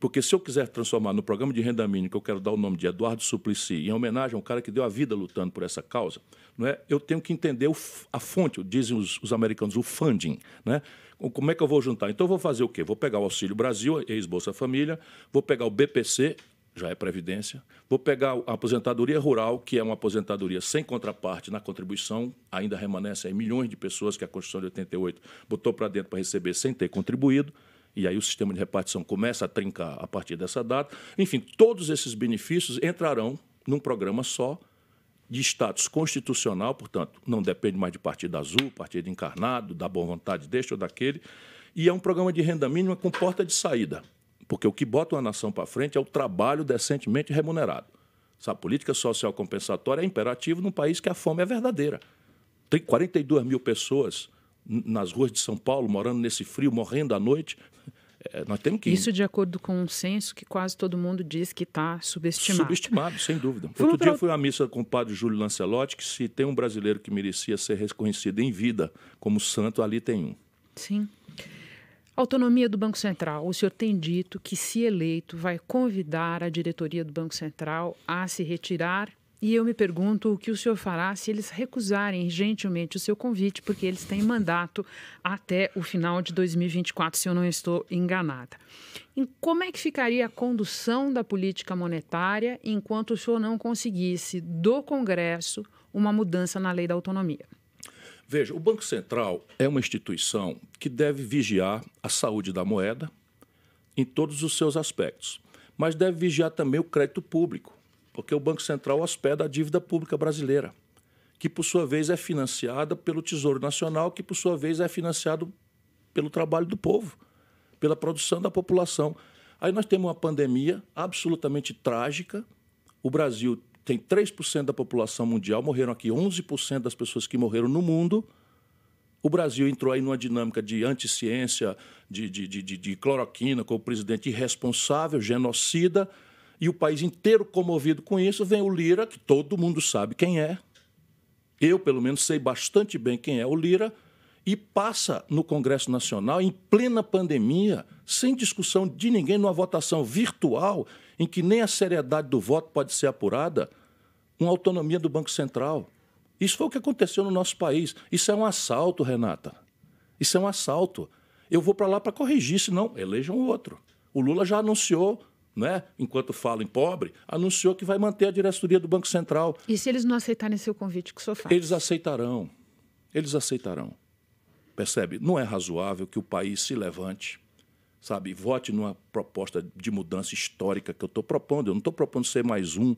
Porque se eu quiser transformar no programa de renda mínima, que eu quero dar o nome de Eduardo Suplicy, em homenagem a um cara que deu a vida lutando por essa causa, não é? eu tenho que entender o, a fonte, dizem os, os, americanos, o funding. Né? Como é que eu vou juntar? Então, eu vou fazer o quê? Vou pegar o Auxílio Brasil, ex-Bolsa Família, vou pegar o BPC, já é previdência. Vou pegar a aposentadoria rural, que é uma aposentadoria sem contraparte na contribuição, ainda remanescem milhões de pessoas que a Constituição de 88 botou para dentro para receber sem ter contribuído e aí o sistema de repartição começa a trincar a partir dessa data. Enfim, todos esses benefícios entrarão num programa só de status constitucional, portanto, não depende mais de partido azul, partido encarnado, da boa vontade deste ou daquele, e é um programa de renda mínima com porta de saída, porque o que bota uma nação para frente é o trabalho decentemente remunerado. Essa política social compensatória é imperativo num país que a fome é verdadeira. Tem 42 mil pessoas nas ruas de São Paulo, morando nesse frio, morrendo à noite, é, nós temos que. Isso de acordo com um censo que quase todo mundo diz que está subestimado. Subestimado, sem dúvida. Vamos Outro pra... dia eu fui à missa com o padre Júlio Lancelotti, que se tem um brasileiro que merecia ser reconhecido em vida como santo, ali tem um. Sim. Autonomia do Banco Central. O senhor tem dito que, se eleito, vai convidar a diretoria do Banco Central a se retirar e eu me pergunto o que o senhor fará se eles recusarem gentilmente o seu convite, porque eles têm mandato até o final de 2024, se eu não estou enganada. E como é que ficaria a condução da política monetária enquanto o senhor não conseguisse do Congresso uma mudança na lei da autonomia? Veja, o Banco Central é uma instituição que deve vigiar a saúde da moeda em todos os seus aspectos, mas deve vigiar também o crédito público porque o Banco Central hospeda a dívida pública brasileira, que por sua vez é financiada pelo Tesouro Nacional, que por sua vez é financiado pelo trabalho do povo, pela produção da população. Aí nós temos uma pandemia absolutamente trágica. O Brasil tem 3% da população mundial, morreram aqui 11% das pessoas que morreram no mundo. O Brasil entrou aí numa dinâmica de anticiência, de, de, de, de, cloroquina, com o presidente irresponsável, genocida e o país inteiro comovido com isso, vem o Lira, que todo mundo sabe quem é. Eu, pelo menos, sei bastante bem quem é o Lira, e passa no Congresso Nacional, em plena pandemia, sem discussão de ninguém, numa votação virtual, em que nem a seriedade do voto pode ser apurada, uma autonomia do Banco Central. Isso foi o que aconteceu no nosso país. Isso é um assalto, Renata. Isso é um assalto. Eu vou para lá para corrigir, senão elejam outro. O Lula já anunciou né, enquanto falo em pobre, anunciou que vai manter a diretoria do Banco Central. E se eles não aceitarem seu convite, que o senhor faz? Eles aceitarão. Eles aceitarão. Percebe? Não é razoável que o país se levante, sabe, vote numa proposta de mudança histórica que eu estou propondo. Eu não estou propondo ser mais um,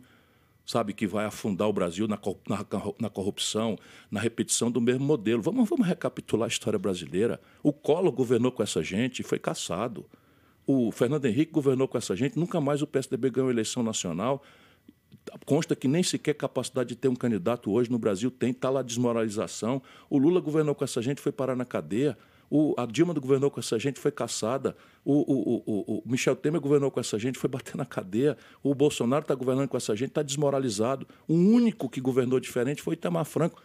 sabe, que vai afundar o Brasil na, na, corrupção, na repetição do mesmo modelo. Vamos, vamos recapitular a história brasileira. O Collor governou com essa gente e foi caçado o Fernando Henrique governou com essa gente, nunca mais o PSDB ganhou eleição nacional. Consta que nem sequer capacidade de ter um candidato hoje no Brasil tem, está lá a desmoralização. O Lula governou com essa gente, foi parar na cadeia. O, a Dilma governou com essa gente, foi caçada. O, o, o, Michel Temer governou com essa gente, foi bater na cadeia. O Bolsonaro está governando com essa gente, está desmoralizado. O único que governou diferente foi Itamar Franco.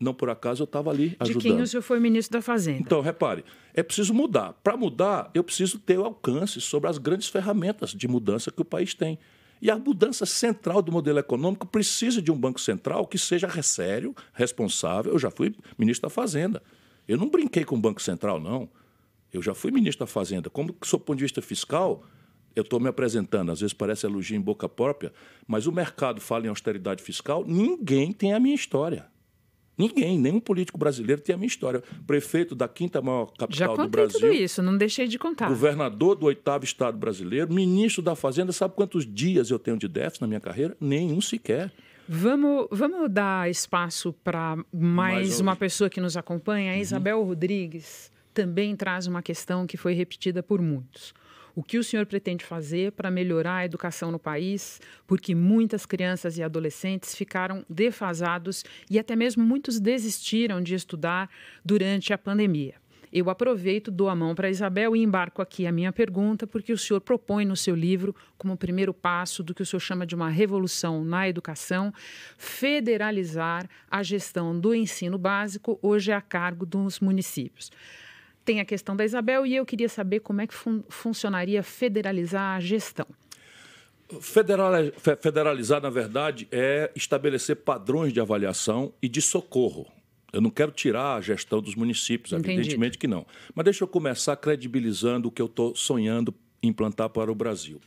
Não por acaso eu estava ali ajudando. quem o senhor foi ministro da Fazenda. Então, repare, é preciso mudar. Para mudar, eu preciso ter o alcance sobre as grandes ferramentas de mudança que o país tem. E a mudança central do modelo econômico precisa de um Banco Central que seja sério, responsável. Eu já fui ministro da Fazenda. Eu não brinquei com o Banco Central, não. Eu já fui ministro da Fazenda. Como, sou ponto de vista fiscal, eu estou me apresentando, às vezes parece elogio em boca própria, mas o mercado fala em austeridade fiscal, ninguém tem a minha história. Ninguém, nenhum político brasileiro tem a minha história. Prefeito da quinta maior capital do Brasil. Já tudo isso, não deixei de contar. Governador do oitavo estado brasileiro, ministro da Fazenda, sabe quantos dias eu tenho de déficit na minha carreira? Nenhum sequer. Vamos, vamos dar espaço para mais, mais uma pessoa que nos acompanha. A uhum. Isabel uhum. Rodrigues também traz uma questão que foi repetida por muitos o que o senhor pretende fazer para melhorar a educação no país, porque muitas crianças e adolescentes ficaram defasados e até mesmo muitos desistiram de estudar durante a pandemia. Eu aproveito, dou a mão para a Isabel e embarco aqui a minha pergunta, porque o senhor propõe no seu livro, como primeiro passo do que o senhor chama de uma revolução na educação, federalizar a gestão do ensino básico, hoje a cargo dos municípios tem a questão da Isabel e eu queria saber como é que fun funcionaria federalizar a gestão. Federal, federalizar, na verdade, é estabelecer padrões de avaliação e de socorro. Eu não quero tirar a gestão dos municípios, Entendido. evidentemente que não. Mas deixa eu começar credibilizando o que eu estou sonhando implantar para o Brasil.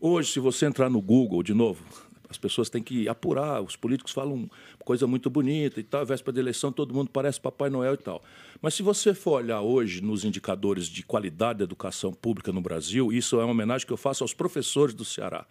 Hoje, se você entrar no Google, de novo, as pessoas têm que apurar, os políticos falam coisa muito bonita e tal, véspera de eleição todo mundo parece Papai Noel e tal. Mas se você for olhar hoje nos indicadores de qualidade da educação pública no Brasil, isso é uma homenagem que eu faço aos professores do Ceará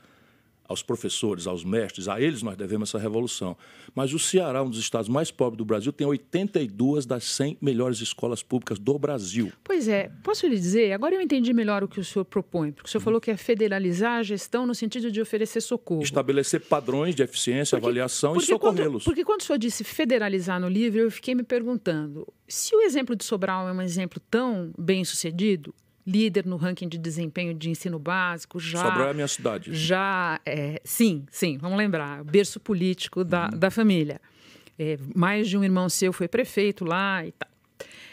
aos professores, aos mestres, a eles nós devemos essa revolução. Mas o Ceará, um dos estados mais pobres do Brasil, tem 82 das 100 melhores escolas públicas do Brasil. Pois é, posso lhe dizer, agora eu entendi melhor o que o senhor propõe, porque o senhor uhum. falou que é federalizar a gestão no sentido de oferecer socorro. Estabelecer padrões de eficiência, porque, avaliação porque e socorrê-los. Porque quando o senhor disse federalizar no livro, eu fiquei me perguntando, se o exemplo de Sobral é um exemplo tão bem sucedido, líder no ranking de desempenho de ensino básico, já. Sobral é a minha cidade. Já, é, sim, sim, vamos lembrar, berço político da, uhum. da família. É, mais de um irmão seu foi prefeito lá e tal.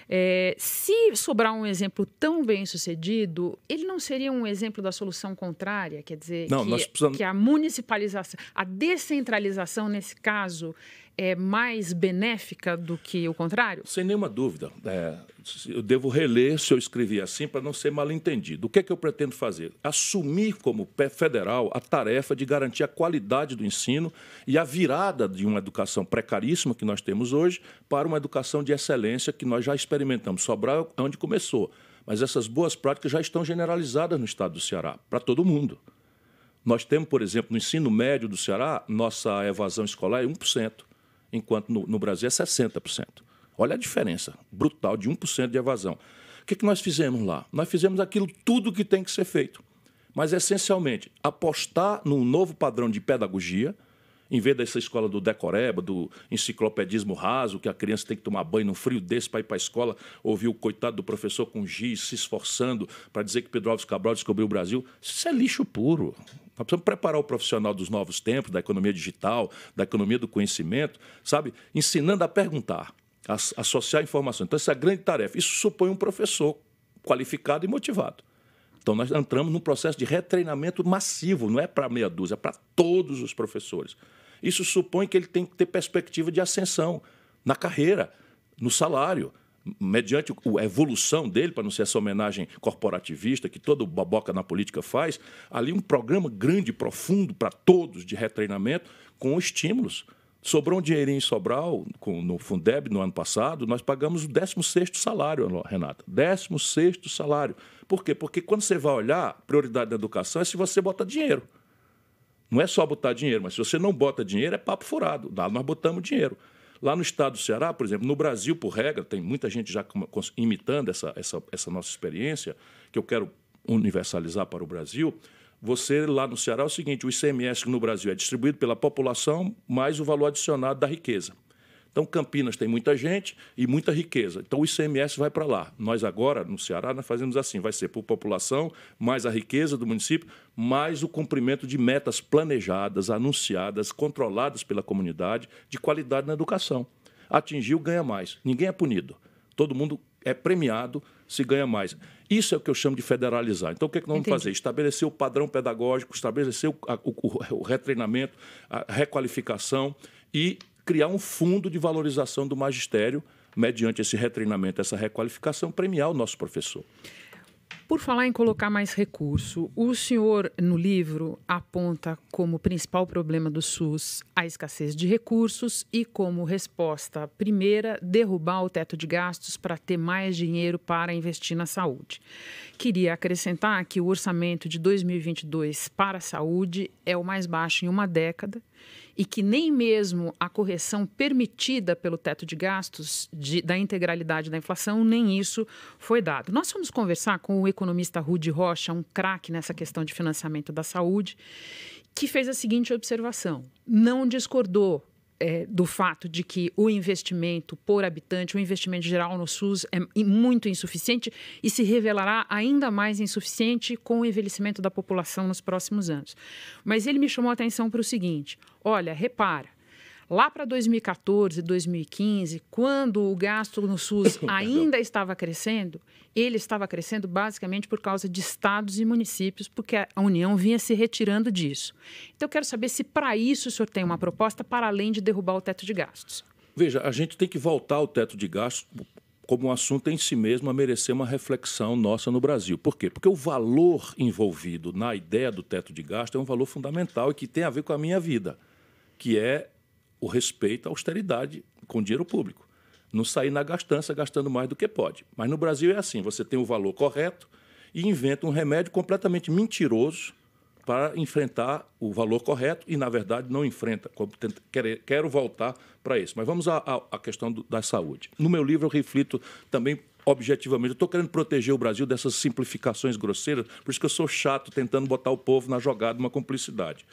É, se sobrar um exemplo tão bem sucedido, ele não seria um exemplo da solução contrária? Quer dizer, não, que, precisamos... que, a municipalização, a descentralização, nesse caso, é mais benéfica do que o contrário? Sem nenhuma dúvida. É, eu devo reler se eu escrevi assim para não ser mal entendido. O que é que eu pretendo fazer? Assumir como pé federal a tarefa de garantir a qualidade do ensino e a virada de uma educação precaríssima que nós temos hoje para uma educação de excelência que nós já experimentamos. Sobrar é onde começou. Mas essas boas práticas já estão generalizadas no estado do Ceará, para todo mundo. Nós temos, por exemplo, no ensino médio do Ceará, nossa evasão escolar é 1% enquanto no, no Brasil é 60%. Olha a diferença brutal de 1% de evasão. O que, que nós fizemos lá? Nós fizemos aquilo tudo que tem que ser feito. Mas, essencialmente, apostar num novo padrão de pedagogia, em vez dessa escola do decoreba, do enciclopedismo raso, que a criança tem que tomar banho no frio desse para ir para a escola, ouvir o coitado do professor com giz se esforçando para dizer que Pedro Alves Cabral descobriu o Brasil. Isso é lixo puro. Nós precisamos preparar o profissional dos novos tempos, da economia digital, da economia do conhecimento, sabe? Ensinando a perguntar, a associar informações. Então, essa é a grande tarefa. Isso supõe um professor qualificado e motivado. Então, nós entramos num processo de retreinamento massivo, não é para meia dúzia, é para todos os professores. Isso supõe que ele tem que ter perspectiva de ascensão na carreira, no salário, mediante a evolução dele, para não ser essa homenagem corporativista que todo boboca na política faz, ali um programa grande, profundo para todos de retreinamento com estímulos. Sobrou um dinheirinho em Sobral, com, no Fundeb, no ano passado, nós pagamos o 16º salário, Renata. 16º salário. Por quê? Porque quando você vai olhar, prioridade da educação é se você bota dinheiro. Não é só botar dinheiro, mas se você não bota dinheiro, é papo furado. Lá nós botamos dinheiro. Lá no estado do Ceará, por exemplo, no Brasil, por regra, tem muita gente já imitando essa, essa, essa nossa experiência, que eu quero universalizar para o Brasil. Você lá no Ceará é o seguinte: o ICMS no Brasil é distribuído pela população mais o valor adicionado da riqueza. Então, Campinas tem muita gente e muita riqueza. Então, o ICMS vai para lá. Nós agora, no Ceará, nós fazemos assim: vai ser por população, mais a riqueza do município, mais o cumprimento de metas planejadas, anunciadas, controladas pela comunidade, de qualidade na educação. Atingiu, ganha mais. Ninguém é punido. Todo mundo é premiado se ganha mais. Isso é o que eu chamo de federalizar. Então, o que, é que nós Entendi. vamos fazer? Estabelecer o padrão pedagógico, estabelecer o, a, o, o retreinamento, a requalificação e criar um fundo de valorização do magistério, mediante esse retreinamento, essa requalificação, premiar o nosso professor. Por falar em colocar mais recurso, o senhor no livro aponta como principal problema do SUS a escassez de recursos e como resposta primeira derrubar o teto de gastos para ter mais dinheiro para investir na saúde. Queria acrescentar que o orçamento de 2022 para a saúde é o mais baixo em uma década e que nem mesmo a correção permitida pelo teto de gastos de, da integralidade da inflação, nem isso foi dado. Nós fomos conversar com o economista Rudi Rocha, um craque nessa questão de financiamento da saúde, que fez a seguinte observação: não discordou é, do fato de que o investimento por habitante, o investimento geral no SUS é muito insuficiente e se revelará ainda mais insuficiente com o envelhecimento da população nos próximos anos. Mas ele me chamou a atenção para o seguinte: olha, repara, Lá para 2014, 2015, quando o gasto no SUS ainda estava crescendo, ele estava crescendo basicamente por causa de estados e municípios, porque a União vinha se retirando disso. Então, eu quero saber se para isso o senhor tem uma proposta para além de derrubar o teto de gastos. Veja, a gente tem que voltar ao teto de gastos como um assunto em si mesmo a merecer uma reflexão nossa no Brasil. Por quê? Porque o valor envolvido na ideia do teto de gasto é um valor fundamental e que tem a ver com a minha vida, que é o respeito à austeridade com dinheiro público. Não sair na gastança gastando mais do que pode. Mas no Brasil é assim: você tem o valor correto e inventa um remédio completamente mentiroso para enfrentar o valor correto e, na verdade, não enfrenta. Quero voltar para isso. Mas vamos à, questão da saúde. No meu livro, eu reflito também objetivamente. Eu estou querendo proteger o Brasil dessas simplificações grosseiras, por isso que eu sou chato tentando botar o povo na jogada, uma cumplicidade.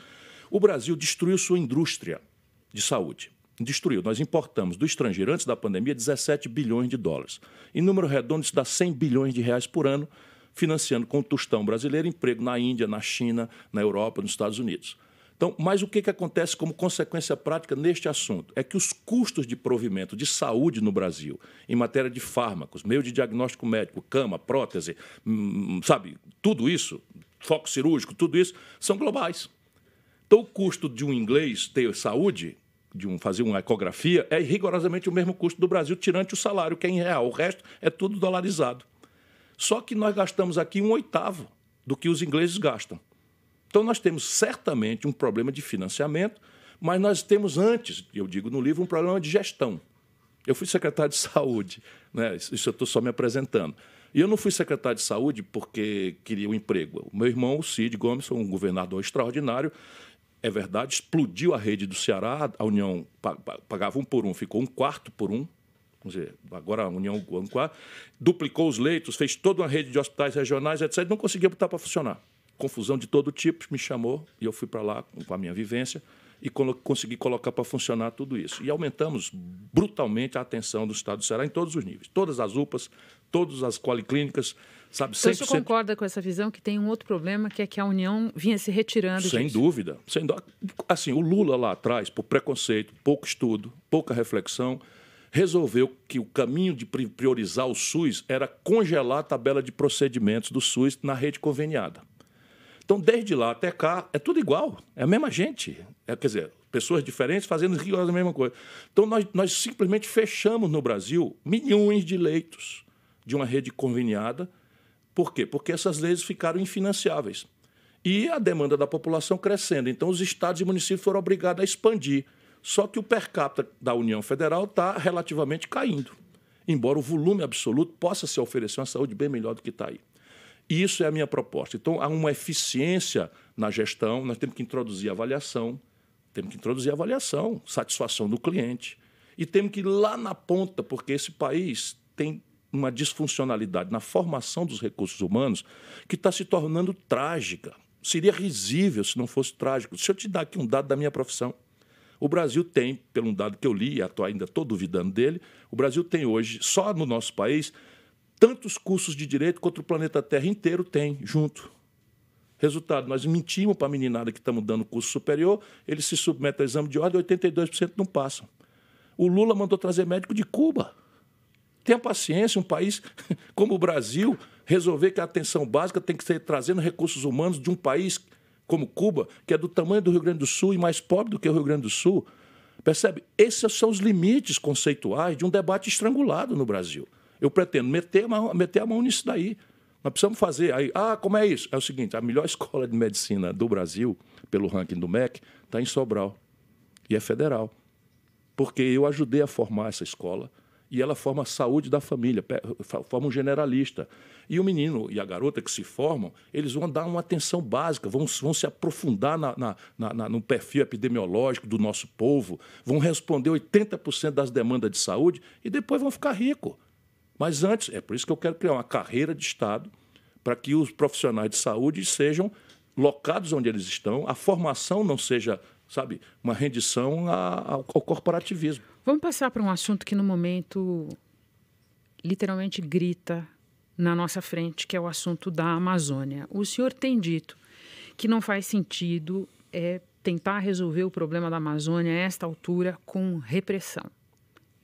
O Brasil destruiu sua indústria de saúde. Destruiu. Nós importamos do estrangeiro, antes da pandemia, 17 bilhões de dólares. Em número redondo, isso dá 100 bilhões de reais por ano, financiando com o tostão brasileiro emprego na Índia, na China, na Europa, nos Estados Unidos. Então, mas o que, que acontece como consequência prática neste assunto? É que os custos de provimento de saúde no Brasil, em matéria de fármacos, meio de diagnóstico médico, cama, prótese, hum, hum, sabe, tudo isso, foco cirúrgico, tudo isso, são globais. Então, o custo de um inglês ter saúde de um, fazer uma ecografia é rigorosamente o mesmo custo do Brasil, tirante o salário, que é em real. O resto é tudo dolarizado. Só que nós gastamos aqui um oitavo do que os ingleses gastam. Então, nós temos certamente um problema de financiamento, mas nós temos antes, eu digo no livro, um problema de gestão. Eu fui secretário de saúde, né? isso eu estou só me apresentando. E eu não fui secretário de saúde porque queria um emprego. O meu irmão, o Cid Gomes, foi um governador extraordinário, é verdade, explodiu a rede do Ceará, a União pagava um por um, ficou um quarto por um, vamos dizer, agora a União um quarto, duplicou os leitos, fez toda uma rede de hospitais regionais, etc., não conseguia botar para funcionar. Confusão de todo tipo, me chamou e eu fui para lá com a minha vivência e consegui colocar para funcionar tudo isso. E aumentamos brutalmente a atenção do Estado do Ceará em todos os níveis. Todas as UPAs, todas as policlínicas, Sabe, 100%... Então, concorda com essa visão que tem um outro problema, que é que a União vinha se retirando Sem disso. dúvida. Sem do... Assim, o Lula lá atrás, por preconceito, pouco estudo, pouca reflexão, resolveu que o caminho de priorizar o SUS era congelar a tabela de procedimentos do SUS na rede conveniada. Então, desde lá até cá, é tudo igual, é a mesma gente. É, quer dizer, pessoas diferentes fazendo rigorosamente a mesma coisa. Então, nós, nós simplesmente fechamos no Brasil milhões de leitos de uma rede conveniada por quê? Porque essas leis ficaram infinanciáveis. E a demanda da população crescendo. Então, os estados e municípios foram obrigados a expandir. Só que o per capita da União Federal está relativamente caindo, embora o volume absoluto possa se oferecer uma saúde bem melhor do que está aí. E isso é a minha proposta. Então, há uma eficiência na gestão, nós temos que introduzir avaliação, temos que introduzir avaliação, satisfação do cliente. E temos que ir lá na ponta, porque esse país tem uma disfuncionalidade na formação dos recursos humanos que está se tornando trágica. Seria risível se não fosse trágico. se eu te dar aqui um dado da minha profissão. O Brasil tem, pelo um dado que eu li, e ainda estou duvidando dele, o Brasil tem hoje, só no nosso país, tantos cursos de direito quanto o planeta Terra inteiro tem junto. Resultado, nós mentimos para a meninada que estamos dando curso superior, eles se submetem ao exame de ordem, 82% não passam. O Lula mandou trazer médico de Cuba. Tenha paciência, um país como o Brasil, resolver que a atenção básica tem que ser trazendo recursos humanos de um país como Cuba, que é do tamanho do Rio Grande do Sul e mais pobre do que o Rio Grande do Sul. Percebe? Esses são os limites conceituais de um debate estrangulado no Brasil. Eu pretendo meter, meter a mão nisso daí. Nós precisamos fazer. Aí, ah, como é isso? É o seguinte: a melhor escola de medicina do Brasil, pelo ranking do MEC, está em Sobral. E é federal. Porque eu ajudei a formar essa escola e ela forma a saúde da família, forma um generalista. E o menino e a garota que se formam, eles vão dar uma atenção básica, vão, vão se aprofundar na, na, na, no perfil epidemiológico do nosso povo, vão responder 80% das demandas de saúde e depois vão ficar ricos. Mas antes, é por isso que eu quero criar uma carreira de Estado para que os profissionais de saúde sejam locados onde eles estão, a formação não seja, sabe, uma rendição ao corporativismo. Vamos passar para um assunto que no momento literalmente grita na nossa frente, que é o assunto da Amazônia. O senhor tem dito que não faz sentido é, tentar resolver o problema da Amazônia a esta altura com repressão.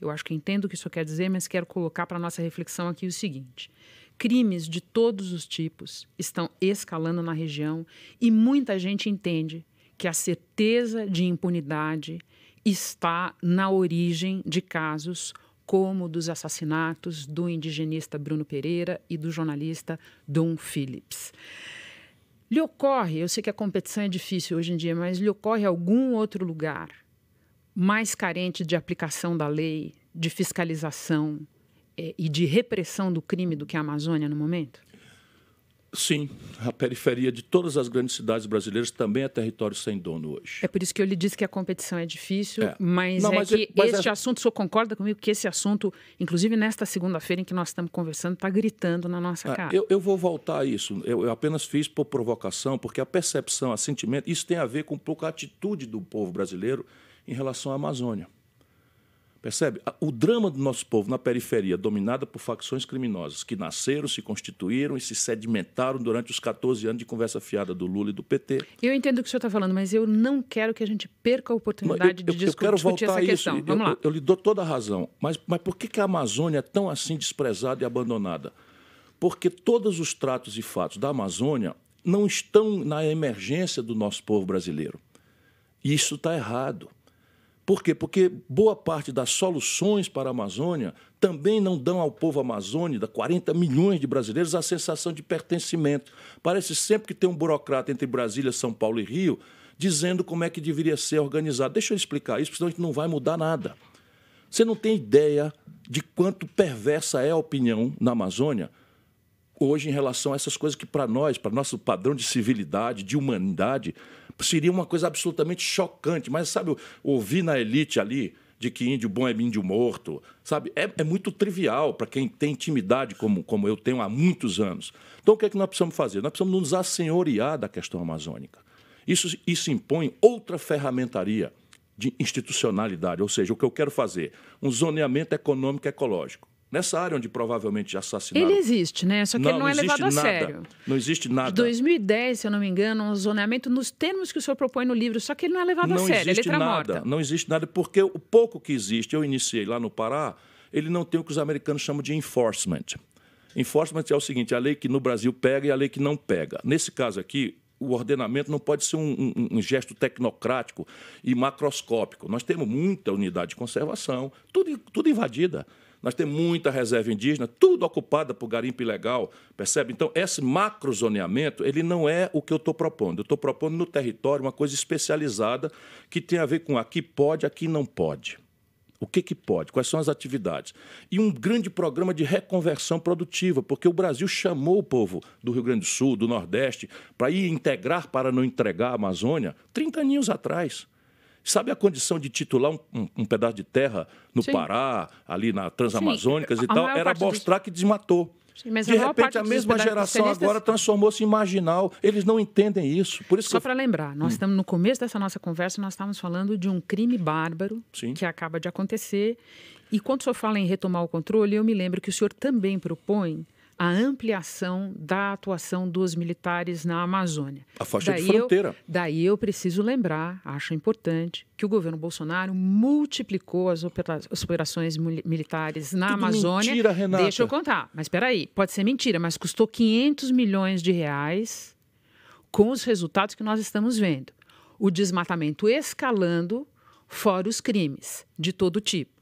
Eu acho que entendo o que isso quer dizer, mas quero colocar para nossa reflexão aqui o seguinte: crimes de todos os tipos estão escalando na região e muita gente entende que a certeza de impunidade está na origem de casos como dos assassinatos do indigenista Bruno Pereira e do jornalista Don Phillips. Lhe ocorre, eu sei que a competição é difícil hoje em dia, mas lhe ocorre algum outro lugar mais carente de aplicação da lei, de fiscalização é, e de repressão do crime do que a Amazônia no momento? Sim, a periferia de todas as grandes cidades brasileiras também é território sem dono hoje. É por isso que eu lhe disse que a competição é difícil, é. mas Não, é mas que é, mas este é... assunto, o senhor concorda comigo que esse assunto, inclusive nesta segunda-feira em que nós estamos conversando, está gritando na nossa ah, cara? Eu, eu, vou voltar a isso. Eu, eu, apenas fiz por provocação, porque a percepção, a sentimento, isso tem a ver com um pouco a atitude do povo brasileiro em relação à Amazônia. Percebe? O drama do nosso povo na periferia, dominada por facções criminosas que nasceram, se constituíram e se sedimentaram durante os 14 anos de conversa fiada do Lula e do PT. Eu entendo o que o senhor está falando, mas eu não quero que a gente perca a oportunidade eu, eu, de discutir, eu quero voltar essa questão. Isso. Vamos eu, lá. Eu, lhe dou toda a razão. Mas, mas por que, que a Amazônia é tão assim desprezada e abandonada? Porque todos os tratos e fatos da Amazônia não estão na emergência do nosso povo brasileiro. E isso está errado. Por quê? Porque boa parte das soluções para a Amazônia também não dão ao povo amazônico, 40 milhões de brasileiros, a sensação de pertencimento. Parece sempre que tem um burocrata entre Brasília, São Paulo e Rio dizendo como é que deveria ser organizado. Deixa eu explicar isso, porque senão a gente não vai mudar nada. Você não tem ideia de quanto perversa é a opinião na Amazônia hoje em relação a essas coisas que, para nós, para nosso padrão de civilidade, de humanidade, seria uma coisa absolutamente chocante. Mas, sabe, ouvir na elite ali de que índio bom é índio morto, sabe? É, é muito trivial para quem tem intimidade, como, como eu tenho há muitos anos. Então, o que é que nós precisamos fazer? Nós precisamos nos assenhorear da questão amazônica. Isso, isso impõe outra ferramentaria de institucionalidade, ou seja, o que eu quero fazer? Um zoneamento econômico ecológico nessa área onde provavelmente assassinaram. Ele existe, né? Só que não, ele não, não é levado a nada, sério. Não existe nada. De 2010, se eu não me engano, um zoneamento nos termos que o senhor propõe no livro, só que ele não é levado não a sério, é existe é nada, morta. Não existe nada, porque o pouco que existe, eu iniciei lá no Pará, ele não tem o que os americanos chamam de enforcement. Enforcement é o seguinte, é a lei que no Brasil pega e a lei que não pega. Nesse caso aqui, o ordenamento não pode ser um, um, um, gesto tecnocrático e macroscópico. Nós temos muita unidade de conservação, tudo, tudo invadida nós temos muita reserva indígena, tudo ocupada por garimpo ilegal, percebe? Então, esse macrozoneamento, ele não é o que eu estou propondo. Eu estou propondo no território uma coisa especializada que tem a ver com aqui pode, aqui não pode. O que, que pode? Quais são as atividades? E um grande programa de reconversão produtiva, porque o Brasil chamou o povo do Rio Grande do Sul, do Nordeste, para ir integrar para não entregar a Amazônia 30 aninhos atrás. Sabe a condição de titular um, um, um pedaço de terra no Sim. Pará, ali na Transamazônicas Sim. e tal? Era mostrar dos... que desmatou. Sim, de a repente, a mesma geração agora transformou-se em marginal. Eles não entendem isso. Por isso Só eu... para lembrar, nós hum. estamos no começo dessa nossa conversa, nós estávamos falando de um crime bárbaro Sim. que acaba de acontecer. E quando o senhor fala em retomar o controle, eu me lembro que o senhor também propõe a ampliação da atuação dos militares na Amazônia. A faixa daí de fronteira. Eu, daí eu preciso lembrar, acho importante, que o governo Bolsonaro multiplicou as, opera as operações militares na Tudo Amazônia. Mentira, Renata. Deixa eu contar. Mas espera aí, pode ser mentira, mas custou 500 milhões de reais com os resultados que nós estamos vendo. O desmatamento escalando, fora os crimes de todo tipo.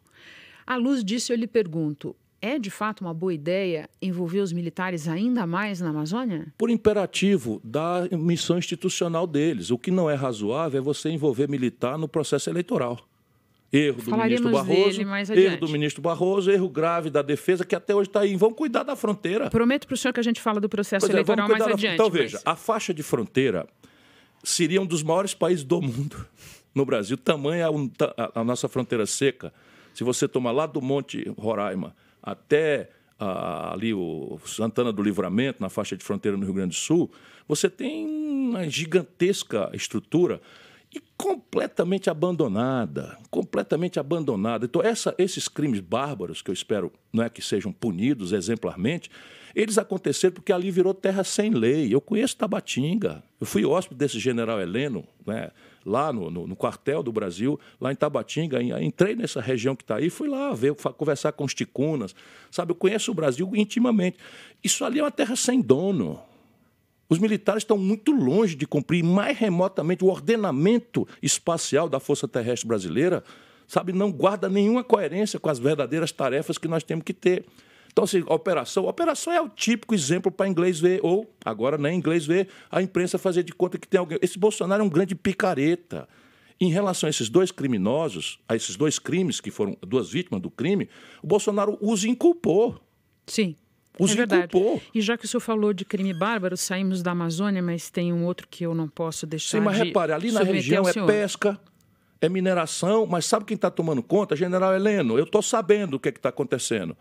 À luz disso, eu lhe pergunto: é de fato uma boa ideia envolver os militares ainda mais na Amazônia? Por imperativo da missão institucional deles. O que não é razoável é você envolver militar no processo eleitoral. Erro do ministro Barroso, erro do ministro Barroso, erro grave da defesa, que até hoje está aí. Vamos cuidar da fronteira. Prometo para o senhor que a gente fala do processo é, eleitoral mais da... adiante. Então, veja, a faixa de fronteira seria um dos maiores países do mundo no Brasil. Tamanho a, a nossa fronteira seca. Se você tomar lá do Monte Roraima até ali o Santana do Livramento, na faixa de fronteira no Rio Grande do Sul, você tem uma gigantesca estrutura e completamente abandonada, completamente abandonada. Então essa, esses crimes bárbaros que eu espero não é que sejam punidos exemplarmente, eles aconteceram porque ali virou terra sem lei. Eu conheço Tabatinga. Eu fui hóspede desse general Heleno, né? lá no, no, no, quartel do Brasil, lá em Tabatinga. Entrei nessa região que está aí, fui lá ver, conversar com os ticunas. Sabe, eu conheço o Brasil intimamente. Isso ali é uma terra sem dono. Os militares estão muito longe de cumprir mais remotamente o ordenamento espacial da Força Terrestre Brasileira, sabe, não guarda nenhuma coerência com as verdadeiras tarefas que nós temos que ter. Então, assim, operação, operação é o típico exemplo para inglês ver, ou agora nem né, inglês ver, a imprensa fazer de conta que tem alguém. Esse Bolsonaro é um grande picareta. Em relação a esses dois criminosos, a esses dois crimes que foram duas vítimas do crime, o Bolsonaro os inculpou. Sim. Os é verdade. Inculpou. E já que o senhor falou de crime bárbaro, saímos da Amazônia, mas tem um outro que eu não posso deixar Sim, mas de repare, ali na região é pesca, é mineração, mas sabe quem está tomando conta? General Heleno. Eu estou sabendo o que é está acontecendo.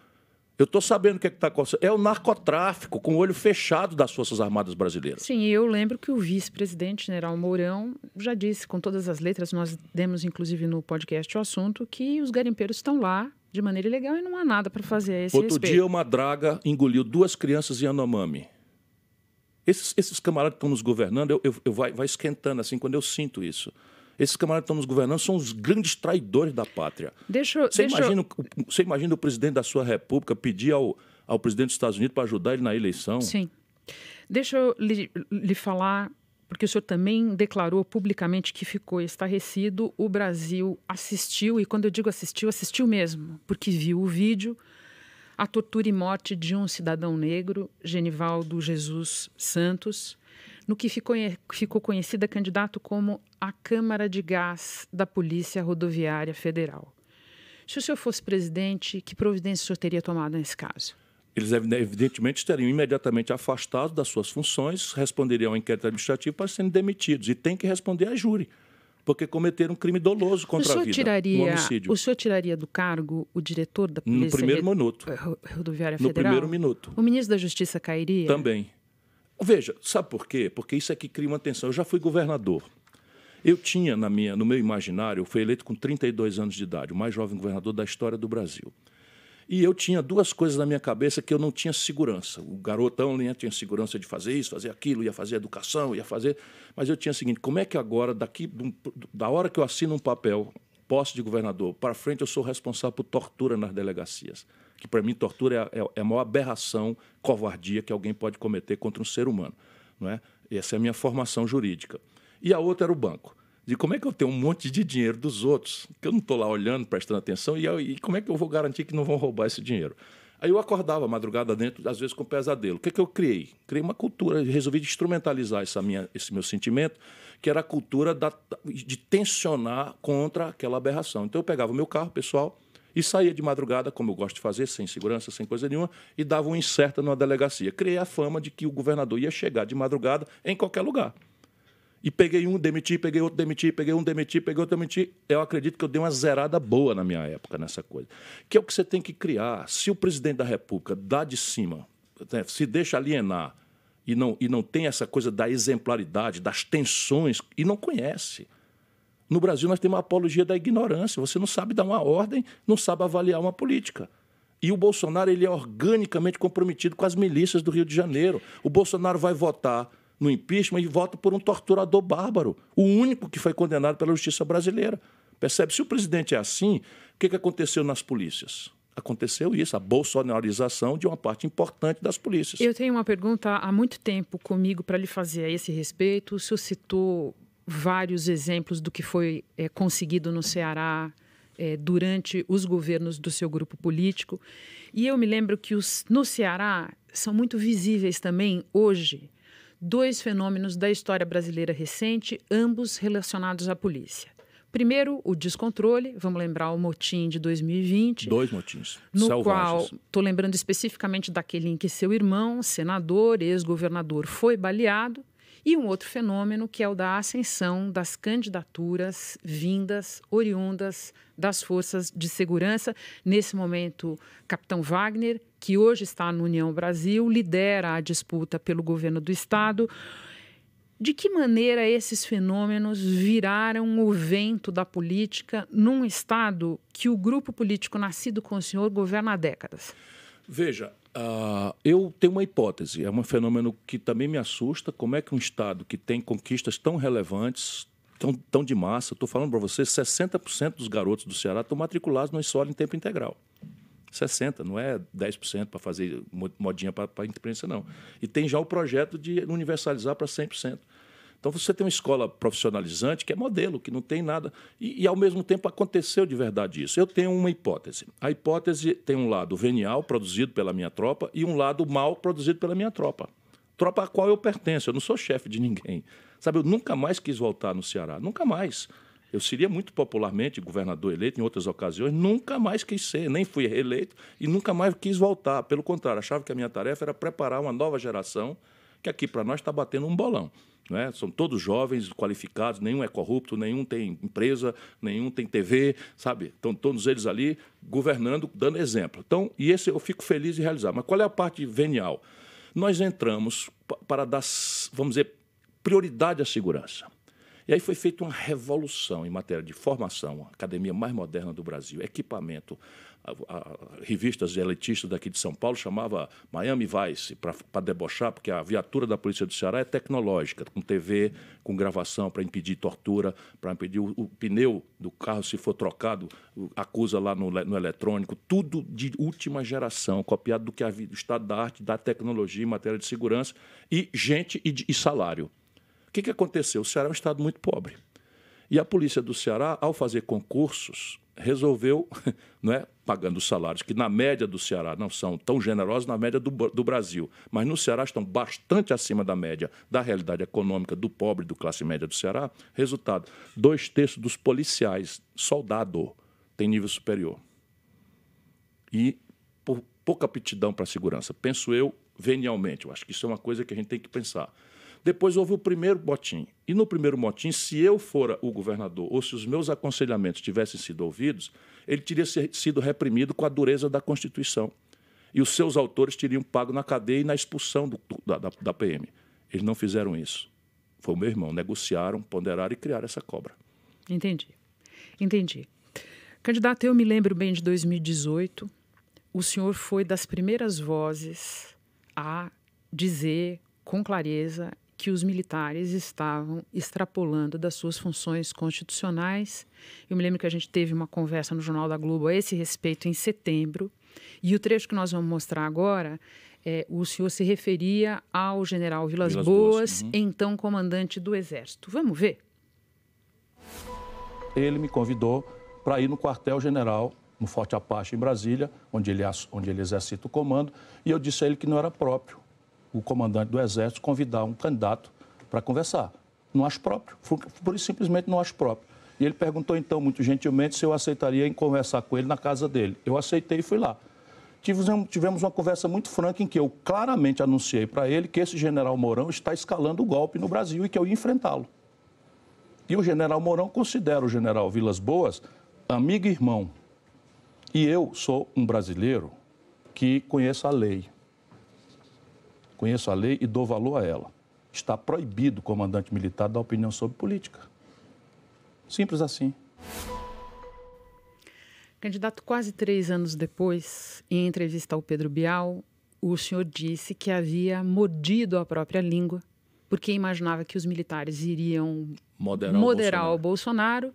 Eu estou sabendo o que é está acontecendo. É o narcotráfico com o olho fechado das Forças Armadas Brasileiras. Sim, eu lembro que o vice-presidente general Mourão já disse com todas as letras, nós demos inclusive no podcast o assunto, que os garimpeiros estão lá de maneira ilegal e não há nada para fazer a esse Outro respeito. dia uma draga engoliu duas crianças em Anomami. Esses, esses camaradas que estão nos governando, eu, eu, eu vai, vai esquentando assim quando eu sinto isso. Esses camaradas que estão nos governando são os grandes traidores da pátria. Deixa, você, deixa... Imagina, você imagina o presidente da sua república pedir ao, ao presidente dos Estados Unidos para ajudar ele na eleição? Sim. Deixa eu lhe, lhe falar porque o senhor também declarou publicamente que ficou estarrecido. O Brasil assistiu, e quando eu digo assistiu, assistiu mesmo, porque viu o vídeo, a tortura e morte de um cidadão negro, Genivaldo Jesus Santos, no que ficou, ficou conhecida candidato como a Câmara de Gás da Polícia Rodoviária Federal. Se o senhor fosse presidente, que providência o senhor teria tomado nesse caso? Eles, evidentemente, estariam imediatamente afastados das suas funções, responderiam ao inquérito administrativo para serem demitidos. E tem que responder a júri, porque cometeram um crime doloso contra a vida, tiraria, um homicídio. O senhor tiraria do cargo o diretor da Polícia... Eh, no primeiro minuto. Rodoviária Federal? No primeiro minuto. O ministro da Justiça cairia? Também. Veja, sabe por quê? Porque isso é que cria uma tensão. Eu já fui governador. Eu tinha na minha, no meu imaginário, eu fui eleito com 32 anos de idade, o mais jovem governador da história do Brasil. E eu tinha duas coisas na minha cabeça que eu não tinha segurança. O garotão nem tinha segurança de fazer isso, fazer aquilo, ia fazer educação, ia fazer. Mas eu tinha o seguinte: como é que agora, daqui da hora que eu assino um papel, posse de governador, para frente eu sou responsável por tortura nas delegacias que para mim tortura é, é, é, a maior aberração, covardia que alguém pode cometer contra um ser humano. Não é? Essa é a minha formação jurídica. E a outra era o banco. De como é que eu tenho um monte de dinheiro dos outros, que eu não estou lá olhando, prestando atenção, e, eu, e, como é que eu vou garantir que não vão roubar esse dinheiro? Aí eu acordava madrugada dentro, às vezes com pesadelo. O que, é que eu criei? Criei uma cultura, resolvi instrumentalizar essa minha, esse meu sentimento, que era a cultura da, de tensionar contra aquela aberração. Então eu pegava o meu carro pessoal, e saía de madrugada, como eu gosto de fazer, sem segurança, sem coisa nenhuma, e dava um incerta numa delegacia. Criei a fama de que o governador ia chegar de madrugada em qualquer lugar. E peguei um, demiti, peguei outro, demiti, peguei um, demiti, peguei outro, demiti. Eu acredito que eu dei uma zerada boa na minha época nessa coisa. Que é o que você tem que criar. Se o presidente da República dá de cima, né, se deixa alienar e não, e não tem essa coisa da exemplaridade, das tensões, e não conhece. No Brasil, nós temos uma apologia da ignorância. Você não sabe dar uma ordem, não sabe avaliar uma política. E o Bolsonaro ele é organicamente comprometido com as milícias do Rio de Janeiro. O Bolsonaro vai votar no impeachment e vota por um torturador bárbaro, o único que foi condenado pela justiça brasileira. Percebe? Se o presidente é assim, o que, que aconteceu nas polícias? Aconteceu isso, a bolsonarização de uma parte importante das polícias. Eu tenho uma pergunta há muito tempo comigo para lhe fazer a esse respeito. O senhor citou vários exemplos do que foi é, conseguido no Ceará é, durante os governos do seu grupo político. E eu me lembro que os, no Ceará são muito visíveis também hoje dois fenômenos da história brasileira recente, ambos relacionados à polícia. Primeiro, o descontrole, vamos lembrar o motim de 2020. Dois motins. No selvagens. qual, estou lembrando especificamente daquele em que seu irmão, senador, ex-governador, foi baleado. E um outro fenômeno que é o da ascensão das candidaturas vindas, oriundas das forças de segurança. Nesse momento, Capitão Wagner, que hoje está na União Brasil, lidera a disputa pelo governo do Estado. De que maneira esses fenômenos viraram o vento da política num Estado que o grupo político nascido com o senhor governa há décadas? Veja, Uh, eu tenho uma hipótese, é um fenômeno que também me assusta. Como é que um Estado que tem conquistas tão relevantes, tão, tão de massa, estou falando para você, 60% dos garotos do Ceará estão matriculados no escola em tempo integral. 60%, não é 10% para fazer modinha para a imprensa, não. E tem já o projeto de universalizar para 100%. Então você tem uma escola profissionalizante que é modelo, que não tem nada. E, e, ao mesmo tempo aconteceu de verdade isso. Eu tenho uma hipótese. A hipótese tem um lado venial, produzido pela minha tropa, e um lado mal, produzido pela minha tropa. Tropa a qual eu pertenço, eu não sou chefe de ninguém. Sabe, eu nunca mais quis voltar no Ceará, nunca mais. Eu seria muito popularmente governador eleito em outras ocasiões, nunca mais quis ser, nem fui reeleito e nunca mais quis voltar. Pelo contrário, achava que a minha tarefa era preparar uma nova geração que aqui para nós está batendo um bolão. Né? São todos jovens, qualificados, nenhum é corrupto, nenhum tem empresa, nenhum tem TV, sabe? Estão todos eles ali governando, dando exemplo. Então, e esse eu fico feliz em realizar. Mas qual é a parte venial? Nós entramos para dar, vamos dizer, prioridade à segurança. E aí foi feita uma revolução em matéria de formação, a academia mais moderna do Brasil, equipamento, a, a, revistas elitistas daqui de São Paulo chamava Miami Vice para debochar, porque a viatura da Polícia do Ceará é tecnológica, com TV, com gravação para impedir tortura, para impedir o, o, pneu do carro, se for trocado, acusa lá no, no eletrônico, tudo de última geração, copiado do que havia do estado da arte, da tecnologia em matéria de segurança, e gente e, e salário. O que, que aconteceu? O Ceará é um estado muito pobre. E a polícia do Ceará, ao fazer concursos, resolveu, não é, pagando salários que na média do Ceará não são tão generosos, na média do, do Brasil, mas no Ceará estão bastante acima da média da realidade econômica do pobre, do classe média do Ceará. Resultado: dois terços dos policiais, soldado, tem nível superior. E por pouca aptidão para a segurança. Penso eu, venialmente. Eu acho que isso é uma coisa que a gente tem que pensar. Depois houve o primeiro motim. E no primeiro motim, se eu fora o governador ou se os meus aconselhamentos tivessem sido ouvidos, ele teria sido reprimido com a dureza da Constituição. E os seus autores teriam pago na cadeia e na expulsão do, da, da, da PM. Eles não fizeram isso. Foi o meu irmão. Negociaram, ponderaram e criaram essa cobra. Entendi. Entendi. Candidato, eu me lembro bem de 2018. O senhor foi das primeiras vozes a dizer com clareza que os militares estavam extrapolando das suas funções constitucionais. Eu me lembro que a gente teve uma conversa no Jornal da Globo a esse respeito em setembro, e o trecho que nós vamos mostrar agora, é, o senhor se referia ao general Vilas, Vilas Boas, Boas uhum. então comandante do Exército. Vamos ver? Ele me convidou para ir no quartel-general no Forte Apache, em Brasília, onde ele, onde ele exercita o comando, e eu disse a ele que não era próprio o comandante do Exército convidar um candidato para conversar. Não acho próprio, por isso simplesmente não acho próprio. E ele perguntou então, muito gentilmente, se eu aceitaria em conversar com ele na casa dele. Eu aceitei e fui lá. Tivemos uma conversa muito franca em que eu claramente anunciei para ele que esse general Mourão está escalando o golpe no Brasil e que eu ia enfrentá-lo. E o general Mourão considera o general Vilas Boas amigo e irmão. E eu sou um brasileiro que conheço a lei conheço a lei e dou valor a ela. Está proibido o comandante militar dar opinião sobre política. Simples assim. Candidato, quase três anos depois, em entrevista ao Pedro Bial, o senhor disse que havia mordido a própria língua porque imaginava que os militares iriam moderar, moderar o, Bolsonaro. o Bolsonaro.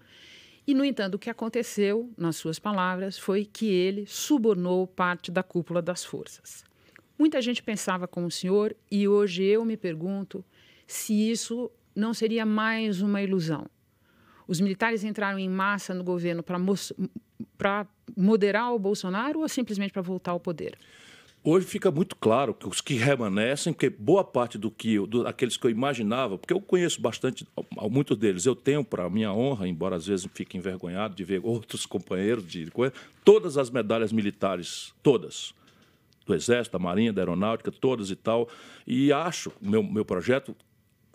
E, no entanto, o que aconteceu, nas suas palavras, foi que ele subornou parte da cúpula das forças. Muita gente pensava como o senhor e hoje eu me pergunto se isso não seria mais uma ilusão. Os militares entraram em massa no governo para moderar o Bolsonaro ou simplesmente para voltar ao poder? Hoje fica muito claro que os que remanescem, que boa parte do que eu, do, aqueles que eu imaginava, porque eu conheço bastante, muitos deles, eu tenho para minha honra, embora às vezes fique envergonhado de ver outros companheiros de todas as medalhas militares, todas do Exército, da Marinha, da Aeronáutica, todas e tal. E acho, meu, meu projeto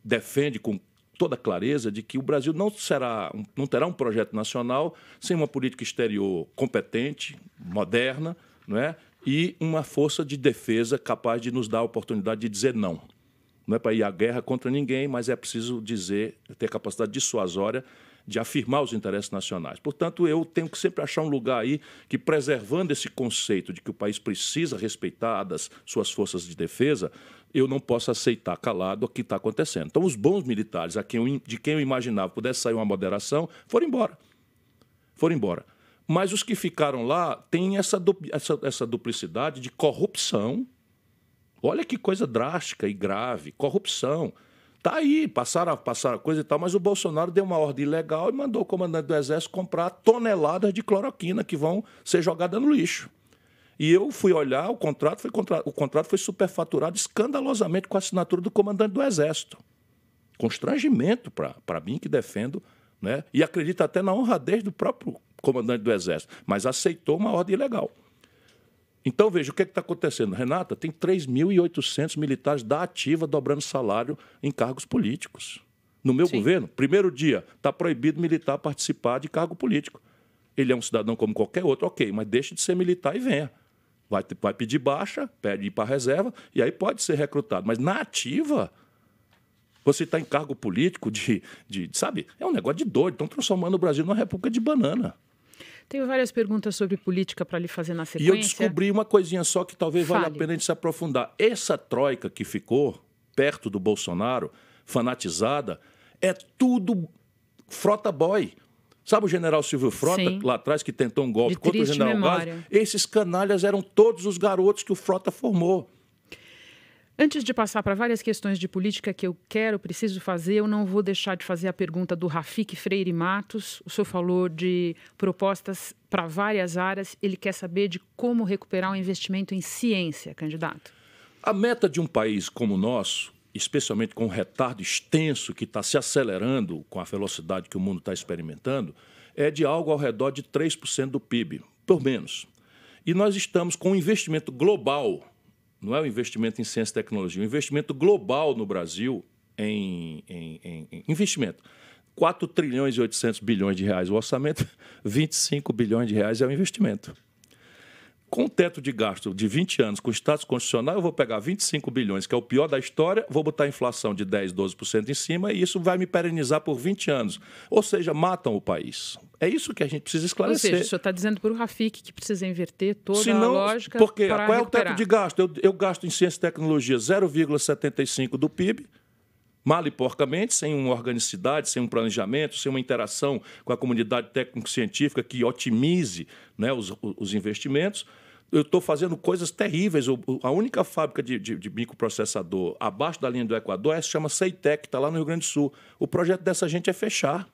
defende com toda clareza de que o Brasil não, será, não terá um projeto nacional sem uma política exterior competente, moderna, não é? e uma força de defesa capaz de nos dar a oportunidade de dizer não. Não é para ir à guerra contra ninguém, mas é preciso dizer, ter capacidade dissuasória de afirmar os interesses nacionais. Portanto, eu tenho que sempre achar um lugar aí que, preservando esse conceito de que o país precisa respeitar suas forças de defesa, eu não posso aceitar calado o que está acontecendo. Então, os bons militares, a quem de quem eu imaginava pudesse sair uma moderação, foram embora. Foram embora. Mas os que ficaram lá têm essa, essa, essa duplicidade de corrupção. Olha que coisa drástica e grave: corrupção Tá aí, passaram, passaram coisa e tal, mas o Bolsonaro deu uma ordem ilegal e mandou o comandante do Exército comprar toneladas de cloroquina que vão ser jogadas no lixo. E eu fui olhar, o contrato foi, o contrato foi superfaturado escandalosamente com a assinatura do comandante do Exército. Constrangimento para mim que defendo, né? e acredito até na honradez do próprio comandante do Exército, mas aceitou uma ordem ilegal. Então, veja, o que é está acontecendo? Renata, tem 3.800 militares da ativa dobrando salário em cargos políticos. No meu Sim. governo, primeiro dia, está proibido militar participar de cargo político. Ele é um cidadão como qualquer outro, ok, mas deixe de ser militar e venha. Vai, vai pedir baixa, pede ir para a reserva, e aí pode ser recrutado. Mas na ativa, você está em cargo político de, de. Sabe? É um negócio de doido. Estão transformando o Brasil numa república de banana. Tenho várias perguntas sobre política para lhe fazer na sequência. E eu descobri uma coisinha só que talvez Fale. valha a pena a gente se aprofundar. Essa troika que ficou perto do Bolsonaro, fanatizada, é tudo frota boy. Sabe o general Silvio Frota, Sim. lá atrás, que tentou um golpe de contra o general memória. Gás? Esses canalhas eram todos os garotos que o Frota formou. Antes de passar para várias questões de política que eu quero, preciso fazer, eu não vou deixar de fazer a pergunta do Rafik Freire Matos. O senhor falou de propostas para várias áreas. Ele quer saber de como recuperar o um investimento em ciência, candidato. A meta de um país como o nosso, especialmente com o retardo extenso que está se acelerando com a velocidade que o mundo está experimentando, é de algo ao redor de 3% do PIB, por menos. E nós estamos com um investimento global não é um investimento em ciência e tecnologia, um investimento global no Brasil em, em, em, em investimento. 4 trilhões e 800 bilhões de reais o orçamento, 25 bilhões de reais é o investimento. Com o teto de gasto de 20 anos, com o status constitucional, eu vou pegar 25 bilhões, que é o pior da história, vou botar a inflação de 10, 12% em cima e isso vai me perenizar por 20 anos. Ou seja, matam o país. É isso que a gente precisa esclarecer. Ou seja, o senhor está dizendo para o Rafik que precisa inverter toda Senão, a lógica. Porque qual recuperar. é o teto de gasto? Eu, eu gasto em ciência e tecnologia 0,75 do PIB, mal e porcamente, sem uma organicidade, sem um planejamento, sem uma interação com a comunidade técnico-científica que otimize né, os, os investimentos eu estou fazendo coisas terríveis. A única fábrica de, de, de, microprocessador abaixo da linha do Equador é, se chama Seitec, está lá no Rio Grande do Sul. O projeto dessa gente é fechar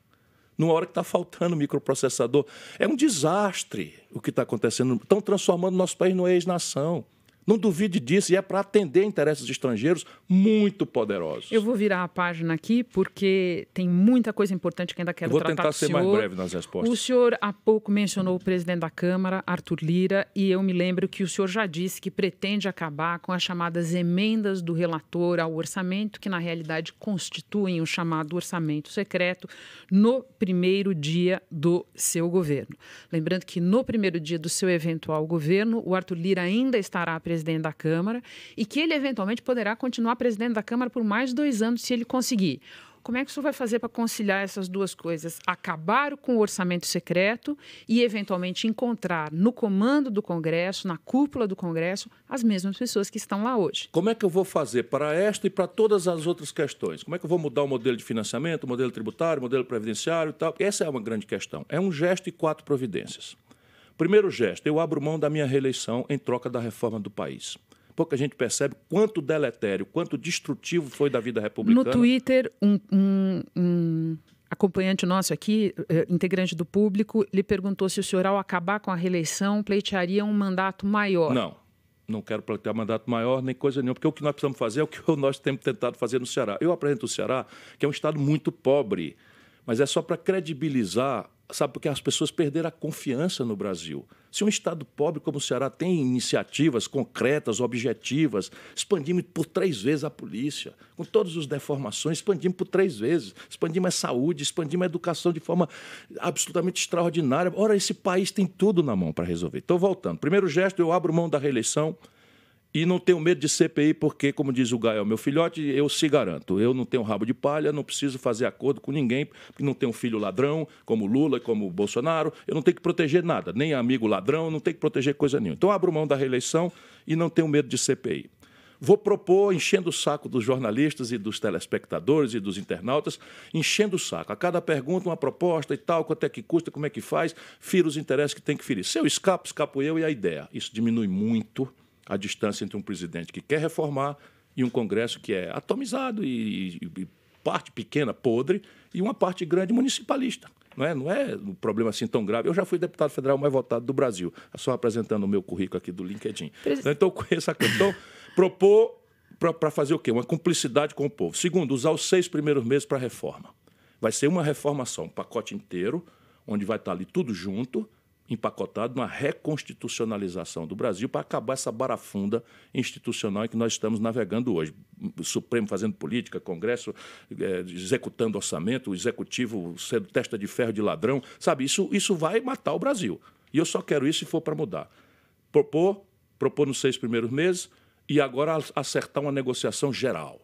numa hora que está faltando microprocessador. É um desastre o que está acontecendo. Estão transformando nosso país numa ex-nação. Não duvide disso, e é para atender interesses estrangeiros muito poderosos. Eu vou virar a página aqui, porque tem muita coisa importante que ainda quero Eu vou tentar ser mais breve nas respostas. O senhor há pouco mencionou o presidente da Câmara, Arthur Lira, e eu me lembro que o senhor já disse que pretende acabar com as chamadas emendas do relator ao orçamento, que na realidade constituem o chamado orçamento secreto, no primeiro dia do seu governo. Lembrando que no primeiro dia do seu eventual governo, o Arthur Lira ainda estará apresentando presidente da Câmara e que ele eventualmente poderá continuar presidente da Câmara por mais dois anos se ele conseguir. Como é que o senhor vai fazer para conciliar essas duas coisas? Acabar com o orçamento secreto e, eventualmente, encontrar no comando do Congresso, na cúpula do Congresso, as mesmas pessoas que estão lá hoje. Como é que eu vou fazer para esta e para todas as outras questões? Como é que eu vou mudar o modelo de financiamento, o modelo tributário, o modelo previdenciário e tal? Essa é uma grande questão. É um gesto e quatro providências. Primeiro gesto, eu abro mão da minha reeleição em troca da reforma do país. Pouca gente percebe quanto deletério, quanto destrutivo foi da vida republicana. No Twitter, um, um, um acompanhante nosso aqui, eh, integrante do público, lhe perguntou se o senhor, ao acabar com a reeleição, pleitearia um mandato maior. Não, não quero plantear mandato maior nem coisa nenhuma, porque o que nós precisamos fazer é o que nós temos tentado fazer no Ceará. Eu apresento o Ceará, que é um estado muito pobre, mas é só para credibilizar sabe, porque as pessoas perderam a confiança no Brasil. Se um Estado pobre como o Ceará tem iniciativas concretas, objetivas, expandimos por três vezes a polícia, com todas as deformações, expandimos por três vezes, expandimos a saúde, expandimos a educação de forma absolutamente extraordinária. Ora, esse país tem tudo na mão para resolver. Estou voltando. Primeiro gesto, eu abro mão da reeleição, e não tenho medo de CPI, porque, como diz o Gael, meu filhote, eu se garanto. Eu não tenho rabo de palha, não preciso fazer acordo com ninguém, porque não tenho filho ladrão, como Lula, como Bolsonaro. Eu não tenho que proteger nada, nem amigo ladrão, não tenho que proteger coisa nenhuma. Então, abro mão da reeleição e não tenho medo de CPI. Vou propor, enchendo o saco dos jornalistas e dos telespectadores e dos internautas, enchendo o saco. A cada pergunta, uma proposta e tal, quanto é que custa, como é que faz, fira os interesses que tem que ferir. Se eu escapo, escapo eu e a ideia. Isso diminui muito a distância entre um presidente que quer reformar e um Congresso que é atomizado e, e, e parte pequena, podre, e uma parte grande municipalista. Não é, não é um problema assim tão grave. Eu já fui deputado federal mais votado do Brasil. É só apresentando o meu currículo aqui do LinkedIn. Então, eu conheço a questão. Então, propor para fazer o quê? Uma cumplicidade com o povo. Segundo, usar os seis primeiros meses para reforma. Vai ser uma reforma só, um pacote inteiro, onde vai estar tá ali tudo junto empacotado uma reconstitucionalização do Brasil para acabar essa barafunda institucional em que nós estamos navegando hoje. O Supremo fazendo política, Congresso é, executando orçamento, o Executivo sendo testa de ferro de ladrão. Sabe, isso, isso vai matar o Brasil. E eu só quero isso se for para mudar. Propor, propor nos seis primeiros meses e agora acertar uma negociação geral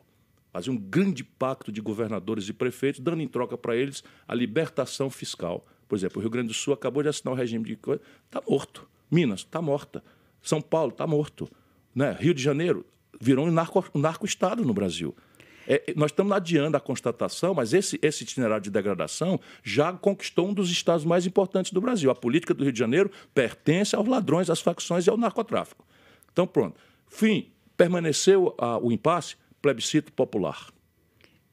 fazer um grande pacto de governadores e prefeitos, dando em troca para eles a libertação fiscal por exemplo, o Rio Grande do Sul acabou de assinar o regime de coisa, está morto. Minas está morta. São Paulo está morto. Né? Rio de Janeiro virou um narco-estado um narco no Brasil. É, é, nós estamos adiando a constatação, mas esse, esse itinerário de degradação já conquistou um dos estados mais importantes do Brasil. A política do Rio de Janeiro pertence aos ladrões, às facções e ao narcotráfico. Então, pronto. Fim. Permaneceu ah, o impasse, plebiscito popular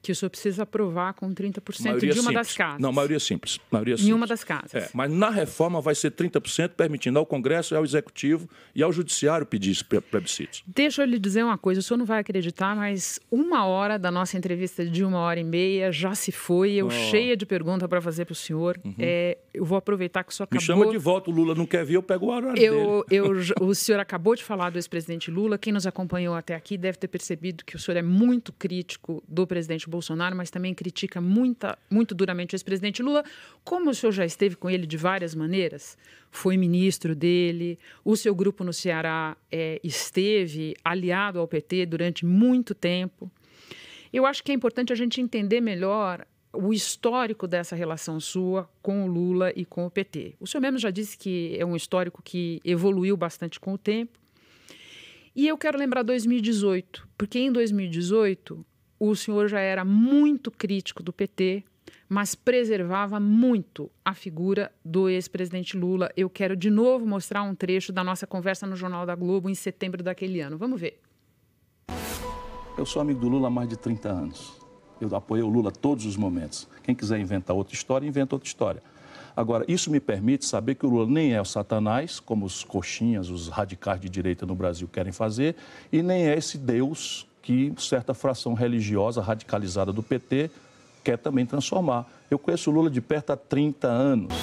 que o senhor precisa aprovar com 30% de uma simples. das casas. Não, maioria simples. Maioria simples. Em uma das casas. É, mas na reforma vai ser 30%, permitindo ao Congresso, ao Executivo e ao Judiciário pedir plebiscitos. Deixa eu lhe dizer uma coisa, o senhor não vai acreditar, mas uma hora da nossa entrevista de uma hora e meia já se foi, eu oh. cheia de perguntas para fazer para o senhor. Uhum. É, eu vou aproveitar que o senhor acabou... Me chama de volta, o Lula não quer vir, eu pego o horário eu, dele. Eu, o senhor acabou de falar do ex-presidente Lula, quem nos acompanhou até aqui deve ter percebido que o senhor é muito crítico do presidente Bolsonaro Bolsonaro, mas também critica muita, muito duramente o ex-presidente Lula. Como o senhor já esteve com ele de várias maneiras, foi ministro dele, o seu grupo no Ceará é, esteve aliado ao PT durante muito tempo. Eu acho que é importante a gente entender melhor o histórico dessa relação sua com o Lula e com o PT. O senhor mesmo já disse que é um histórico que evoluiu bastante com o tempo. E eu quero lembrar 2018, porque em 2018 o senhor já era muito crítico do PT, mas preservava muito a figura do ex-presidente Lula. Eu quero de novo mostrar um trecho da nossa conversa no Jornal da Globo em setembro daquele ano. Vamos ver. Eu sou amigo do Lula há mais de 30 anos. Eu apoio o Lula todos os momentos. Quem quiser inventar outra história, inventa outra história. Agora, isso me permite saber que o Lula nem é o satanás, como os coxinhas, os radicais de direita no Brasil querem fazer, e nem é esse Deus que certa fração religiosa radicalizada do PT quer também transformar. Eu conheço Lula de perto há 30 anos.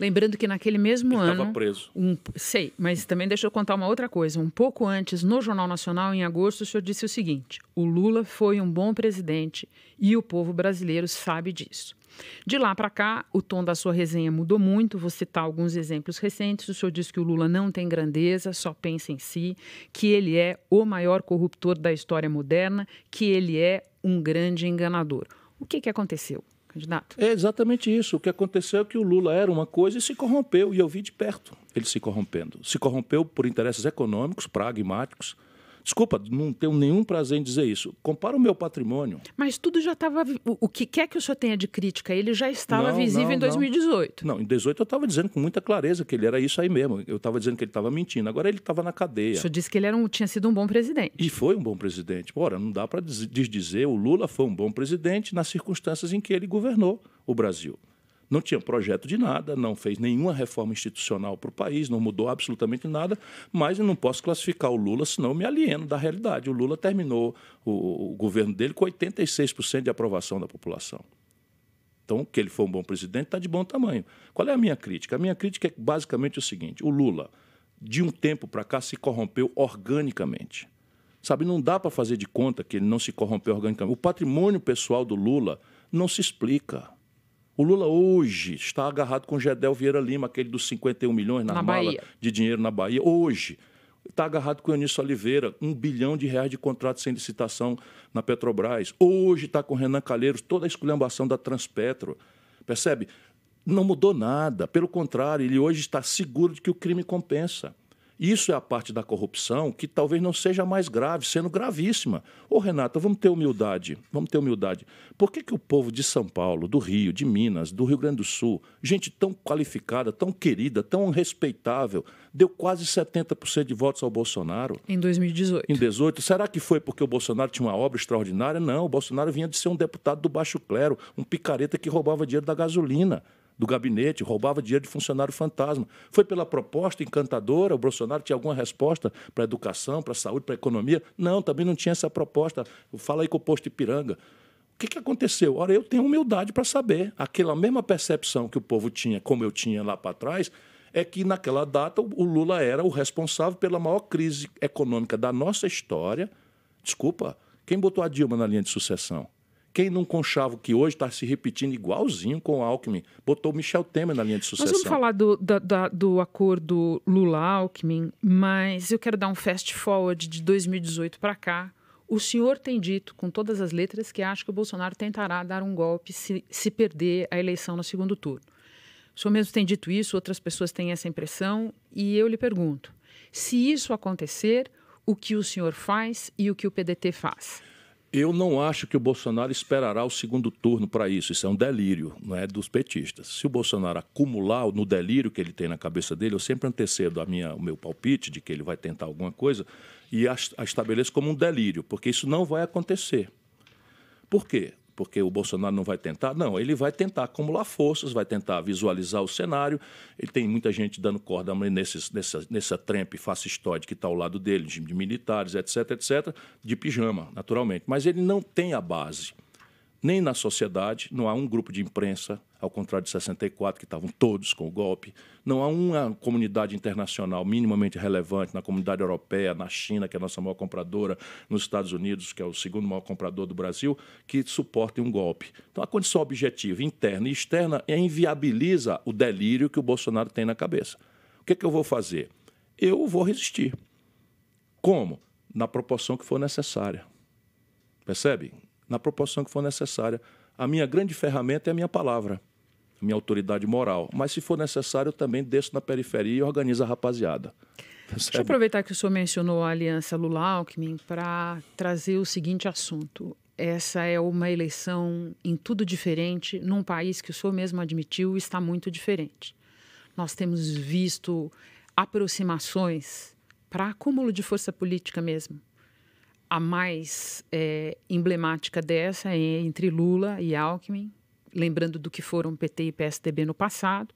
Lembrando que naquele mesmo ele ano. Estava preso. Um, sei, mas também deixa eu contar uma outra coisa. Um pouco antes, no Jornal Nacional, em agosto, o senhor disse o seguinte: o Lula foi um bom presidente e o povo brasileiro sabe disso. De lá para cá, o tom da sua resenha mudou muito. Vou citar alguns exemplos recentes. O senhor diz que o Lula não tem grandeza, só pensa em si, que ele é o maior corruptor da história moderna, que ele é um grande enganador. O que, que aconteceu? Candidato. É exatamente isso. O que aconteceu é que o Lula era uma coisa e se corrompeu, e eu vi de perto ele se corrompendo. Se corrompeu por interesses econômicos, pragmáticos, Desculpa, não tenho nenhum prazer em dizer isso. Compara o meu patrimônio. Mas tudo já estava. O que quer que o senhor tenha de crítica, ele já estava não, visível não, em 2018. Não, não em 2018 eu estava dizendo com muita clareza que ele era isso aí mesmo. Eu estava dizendo que ele estava mentindo. Agora ele estava na cadeia. O senhor disse que ele era um, tinha sido um bom presidente. E foi um bom presidente. Ora, não dá para desdizer. O Lula foi um bom presidente nas circunstâncias em que ele governou o Brasil não tinha projeto de nada, não fez nenhuma reforma institucional para o país, não mudou absolutamente nada, mas eu não posso classificar o Lula, senão eu me alieno da realidade. O Lula terminou o, o governo dele com 86% de aprovação da população. Então, que ele foi um bom presidente está de bom tamanho. Qual é a minha crítica? A minha crítica é basicamente o seguinte: o Lula, de um tempo para cá, se corrompeu organicamente. Sabe, não dá para fazer de conta que ele não se corrompeu organicamente. O patrimônio pessoal do Lula não se explica. O Lula hoje está agarrado com Gedel Vieira Lima, aquele dos 51 milhões na, na mala Bahia. de dinheiro na Bahia. Hoje está agarrado com Eunício Oliveira, um bilhão de reais de contrato sem licitação na Petrobras. Hoje está com Renan Calheiros, toda a esculhambação da Transpetro. Percebe? Não mudou nada. Pelo contrário, ele hoje está seguro de que o crime compensa. Isso é a parte da corrupção que talvez não seja mais grave, sendo gravíssima. Ô, Renata, vamos ter humildade. Vamos ter humildade. Por que, que o povo de São Paulo, do Rio, de Minas, do Rio Grande do Sul, gente tão qualificada, tão querida, tão respeitável, deu quase 70% de votos ao Bolsonaro? Em 2018. Em 2018. Será que foi porque o Bolsonaro tinha uma obra extraordinária? Não, o Bolsonaro vinha de ser um deputado do baixo clero, um picareta que roubava dinheiro da gasolina do gabinete, roubava dinheiro de funcionário fantasma. Foi pela proposta encantadora, o Bolsonaro tinha alguma resposta para a educação, para a saúde, para a economia? Não, também não tinha essa proposta. Fala aí com o posto Ipiranga. O que, que aconteceu? Ora, eu tenho humildade para saber. Aquela mesma percepção que o povo tinha, como eu tinha lá para trás, é que naquela data o Lula era o responsável pela maior crise econômica da nossa história. Desculpa, quem botou a Dilma na linha de sucessão? quem não conchavo que hoje está se repetindo igualzinho com o Alckmin, botou Michel Temer na linha de sucessão. Nós vamos falar do, da, da, do acordo Lula-Alckmin, mas eu quero dar um fast forward de 2018 para cá. O senhor tem dito, com todas as letras, que acha que o Bolsonaro tentará dar um golpe se, se perder a eleição no segundo turno. O senhor mesmo tem dito isso, outras pessoas têm essa impressão, e eu lhe pergunto: se isso acontecer, o que o senhor faz e o que o PDT faz? Eu não acho que o Bolsonaro esperará o segundo turno para isso. Isso é um delírio, não é dos petistas. Se o Bolsonaro acumular no delírio que ele tem na cabeça dele, eu sempre antecedo a minha, o meu palpite de que ele vai tentar alguma coisa e a, a estabeleço como um delírio, porque isso não vai acontecer. Por quê? porque o Bolsonaro não vai tentar. Não, ele vai tentar acumular forças, vai tentar visualizar o cenário. Ele tem muita gente dando corda nesses, nessa, nessa trempe fascistoide que está ao lado dele, de militares, etc., etc., de pijama, naturalmente. Mas ele não tem a base. Nem na sociedade, não há um grupo de imprensa ao contrário de 64, que estavam todos com o golpe. Não há uma comunidade internacional minimamente relevante na comunidade europeia, na China, que é a nossa maior compradora, nos Estados Unidos, que é o segundo maior comprador do Brasil, que suporte um golpe. Então, a condição objetiva, interna e externa, é inviabiliza o delírio que o Bolsonaro tem na cabeça. O que, é que eu vou fazer? Eu vou resistir. Como? Na proporção que for necessária. Percebe? Na proporção que for necessária a minha grande ferramenta é a minha palavra, a minha autoridade moral. Mas se for necessário, eu também desço na periferia e organizo a rapaziada. Percebe? Tá Deixa eu aproveitar que o senhor mencionou a aliança Lula-Alckmin para trazer o seguinte assunto essa é uma eleição em tudo diferente, num país que o senhor mesmo admitiu está muito diferente. Nós temos visto aproximações para acúmulo de força política mesmo. A mais é, emblemática dessa é entre Lula e Alckmin, lembrando do que foram PT e PSDB no passado.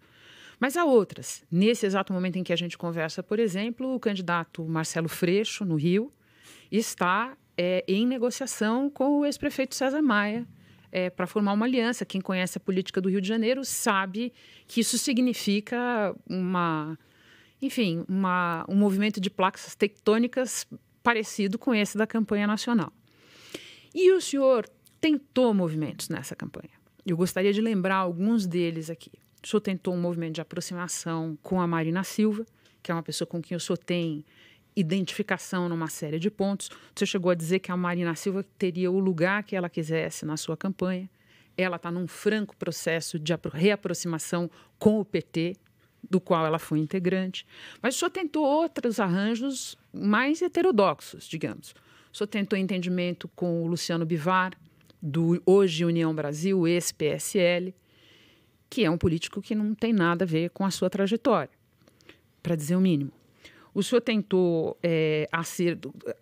Mas há outras. Nesse exato momento em que a gente conversa, por exemplo, o candidato Marcelo Freixo, no Rio, está é, em negociação com o ex-prefeito César Maia, é, para formar uma aliança. Quem conhece a política do Rio de Janeiro sabe que isso significa uma, enfim, uma, um movimento de placas tectônicas parecido com esse da campanha nacional. E o senhor tentou movimentos nessa campanha. Eu gostaria de lembrar alguns deles aqui. O senhor tentou um movimento de aproximação com a Marina Silva, que é uma pessoa com quem o senhor tem identificação numa série de pontos. O senhor chegou a dizer que a Marina Silva teria o lugar que ela quisesse na sua campanha. Ela está num franco processo de reaproximação com o PT, do qual ela foi integrante, mas o senhor tentou outros arranjos mais heterodoxos, digamos. O senhor tentou entendimento com o Luciano Bivar, do hoje União Brasil, ex-PSL, que é um político que não tem nada a ver com a sua trajetória, para dizer o mínimo. O senhor tentou é,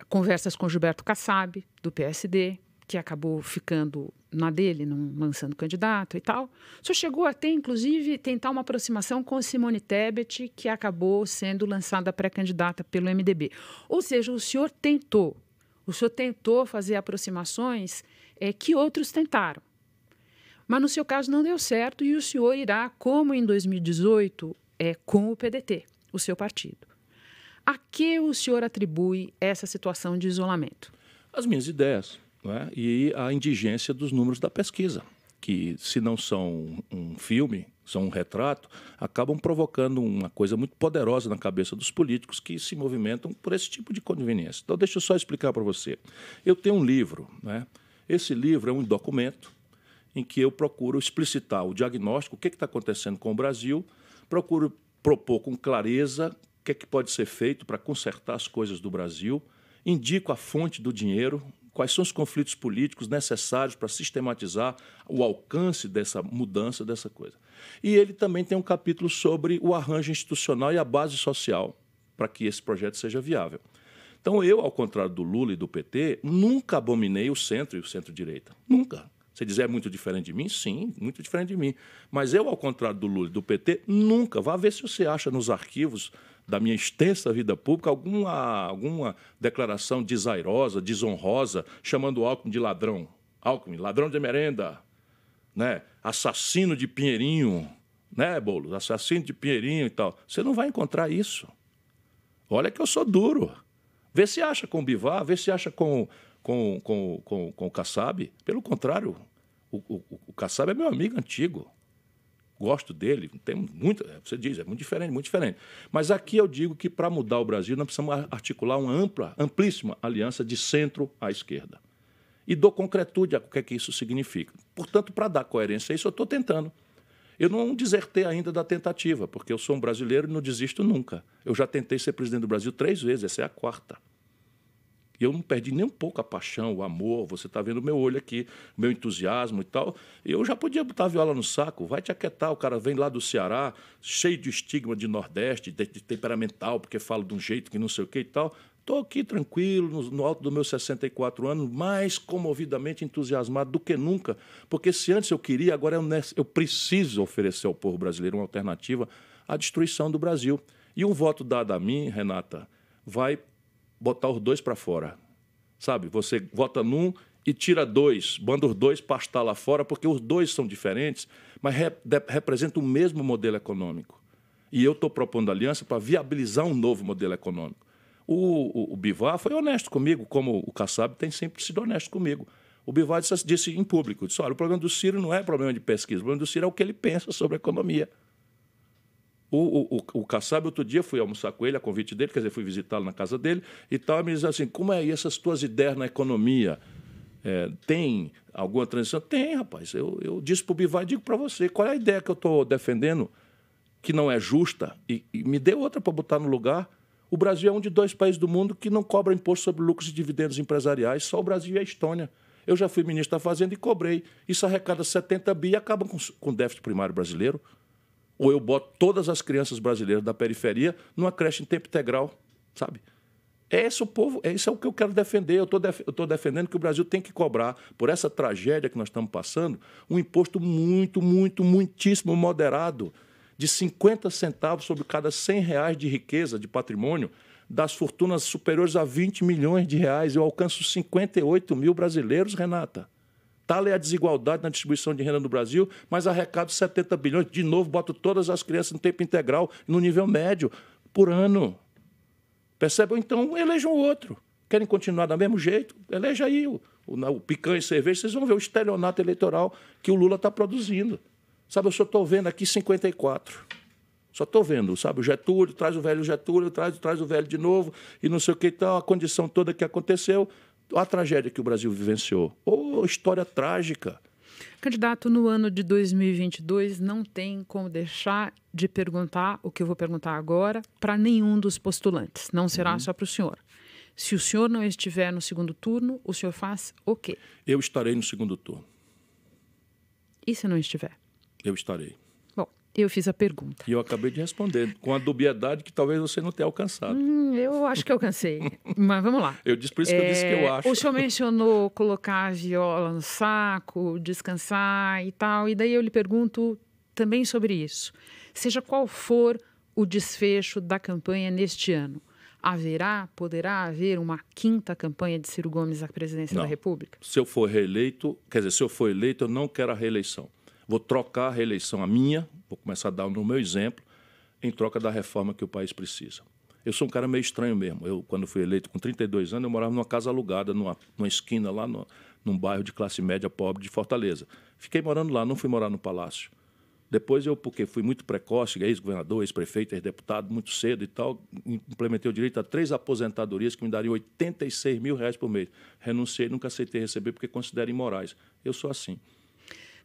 conversas com Gilberto Kassab, do PSD, que acabou ficando na dele, não lançando candidato e tal. senhor chegou até, inclusive, tentar uma aproximação com Simone Tebet, que acabou sendo lançada pré-candidata pelo MDB. Ou seja, o senhor tentou. O senhor tentou fazer aproximações é, que outros tentaram. Mas no seu caso não deu certo e o senhor irá, como em 2018, é, eh, com o PDT, o seu partido. A que o senhor atribui essa situação de isolamento? As minhas ideias né? e a indigência dos números da pesquisa, que se não são um filme, são um retrato, acabam provocando uma coisa muito poderosa na cabeça dos políticos que se movimentam por esse tipo de conveniência. Então, deixa eu só explicar para você. Eu tenho um livro, né? esse livro é um documento em que eu procuro explicitar o diagnóstico, o que é está acontecendo com o Brasil, procuro propor com clareza o que, é que pode ser feito para consertar as coisas do Brasil, indico a fonte do dinheiro, quais são os conflitos políticos necessários para sistematizar o alcance dessa mudança, dessa coisa. E ele também tem um capítulo sobre o arranjo institucional e a base social para que esse projeto seja viável. Então, eu, ao contrário do Lula e do PT, nunca abominei o centro e o centro-direita. Nunca. Você dizer é muito diferente de mim? Sim, muito diferente de mim. Mas eu, ao contrário do Lula e do PT, nunca. Vá ver se você acha nos arquivos da minha extensa vida pública alguma, alguma declaração desairosa, desonrosa, chamando Alckmin de ladrão. Alckmin, ladrão de merenda, né? assassino de Pinheirinho, né, Boulos? Assassino de Pinheirinho e tal. Você não vai encontrar isso. Olha que eu sou duro. Vê se acha com o Bivar, vê se acha com, com, com, com, com o Kassab. Pelo contrário, o, o, o Kassab é meu amigo antigo gosto dele, tem muito, é, você diz, é muito diferente, muito diferente. Mas aqui eu digo que para mudar o Brasil nós precisamos articular uma ampla, amplíssima aliança de centro à esquerda. E dou concretude a o que é que isso significa. Portanto, para dar coerência a isso, eu estou tentando. Eu não desertei ainda da tentativa, porque eu sou um brasileiro e não desisto nunca. Eu já tentei ser presidente do Brasil três vezes, essa é a quarta. E eu não perdi nem um pouco a paixão, o amor. Você está vendo meu olho aqui, meu entusiasmo e tal. Eu já podia botar a viola no saco, vai te aquietar. O cara vem lá do Ceará, cheio de estigma de Nordeste, de, de temperamental, porque fala de um jeito que não sei o que e tal. Estou aqui tranquilo, no, no alto dos meus 64 anos, mais comovidamente entusiasmado do que nunca, porque se antes eu queria, agora eu, eu preciso oferecer ao povo brasileiro uma alternativa à destruição do Brasil. E um voto dado a mim, Renata, vai botar os dois para fora. Sabe? Você vota num e tira dois, manda os dois pastar lá fora, porque os dois são diferentes, mas rep representam o mesmo modelo econômico. E eu estou propondo aliança para viabilizar um novo modelo econômico. O, o, o, Bivar foi honesto comigo, como o Kassab tem sempre sido honesto comigo. O Bivar disse, disse em público: disse, olha, o problema do Ciro não é problema de pesquisa, o problema do Ciro é o que ele pensa sobre a economia. O, o, o, o Kassab, outro dia, fui almoçar com ele, a convite dele, quer dizer, fui visitá-lo na casa dele e tal, e me diz assim: como é essas tuas ideias na economia? É, tem alguma transição? Tem, rapaz. Eu, eu disse para o Bivar e digo para você: qual é a ideia que eu estou defendendo que não é justa? E, e me dê outra para botar no lugar. O Brasil é um de dois países do mundo que não cobra imposto sobre lucros e dividendos empresariais, só o Brasil e a Estônia. Eu já fui ministro da Fazenda e cobrei. Isso arrecada 70 bi e acaba com, com o déficit primário brasileiro ou eu boto todas as crianças brasileiras da periferia numa creche em tempo integral, sabe? É esse o povo, é isso é o que eu quero defender. Eu def, estou defendendo que o Brasil tem que cobrar, por essa tragédia que nós estamos passando, um imposto muito, muito, muitíssimo moderado, de 50 centavos sobre cada 100 reais de riqueza, de patrimônio, das fortunas superiores a 20 milhões de reais. Eu alcanço 58 mil brasileiros, Renata tal é a desigualdade na distribuição de renda no Brasil, mas arrecado 70 bilhões. De novo, boto todas as crianças no tempo integral, no nível médio, por ano. Percebam? Então, elejam outro. Querem continuar do mesmo jeito? Eleja aí o, o, o picanha e cerveja. Vocês vão ver o estelionato eleitoral que o Lula está produzindo. Sabe, eu só estou vendo aqui 54. Só estou vendo, sabe? O Getúlio, traz o velho Getúlio, traz, traz o velho de novo, e não sei o que tal, a condição toda que aconteceu a tragédia que o Brasil vivenciou. Ou história trágica. Candidato, no ano de 2022, não tem como deixar de perguntar o que eu vou perguntar agora para nenhum dos postulantes. Não será uhum. só para o senhor. Se o senhor não estiver no segundo turno, o senhor faz o quê? Eu estarei no segundo turno. E se não estiver? Eu estarei. Eu fiz a pergunta. E eu acabei de responder, com a dubiedade que talvez você não tenha alcançado. Hum, eu acho que alcancei, mas vamos lá. Eu disse, por isso que é, eu disse que eu é, acho. O senhor mencionou colocar a viola no saco, descansar e tal, e daí eu lhe pergunto também sobre isso. Seja qual for o desfecho da campanha neste ano, haverá, poderá haver uma quinta campanha de Ciro Gomes à presidência não. da República? Se eu for reeleito, quer dizer, se eu for eleito, eu não quero a reeleição vou trocar a reeleição a minha, vou começar a dar no meu exemplo, em troca da reforma que o país precisa. Eu sou um cara meio estranho mesmo. Eu, quando fui eleito com 32 anos, eu morava numa casa alugada, numa, numa esquina lá, no, num bairro de classe média pobre de Fortaleza. Fiquei morando lá, não fui morar no palácio. Depois eu, porque fui muito precoce, é ex-governador, ex-prefeito, ex-deputado, muito cedo e tal, implementei o direito a três aposentadorias que me dariam 86 mil reais por mês. Renunciei, nunca aceitei receber porque considero imorais. Eu sou assim.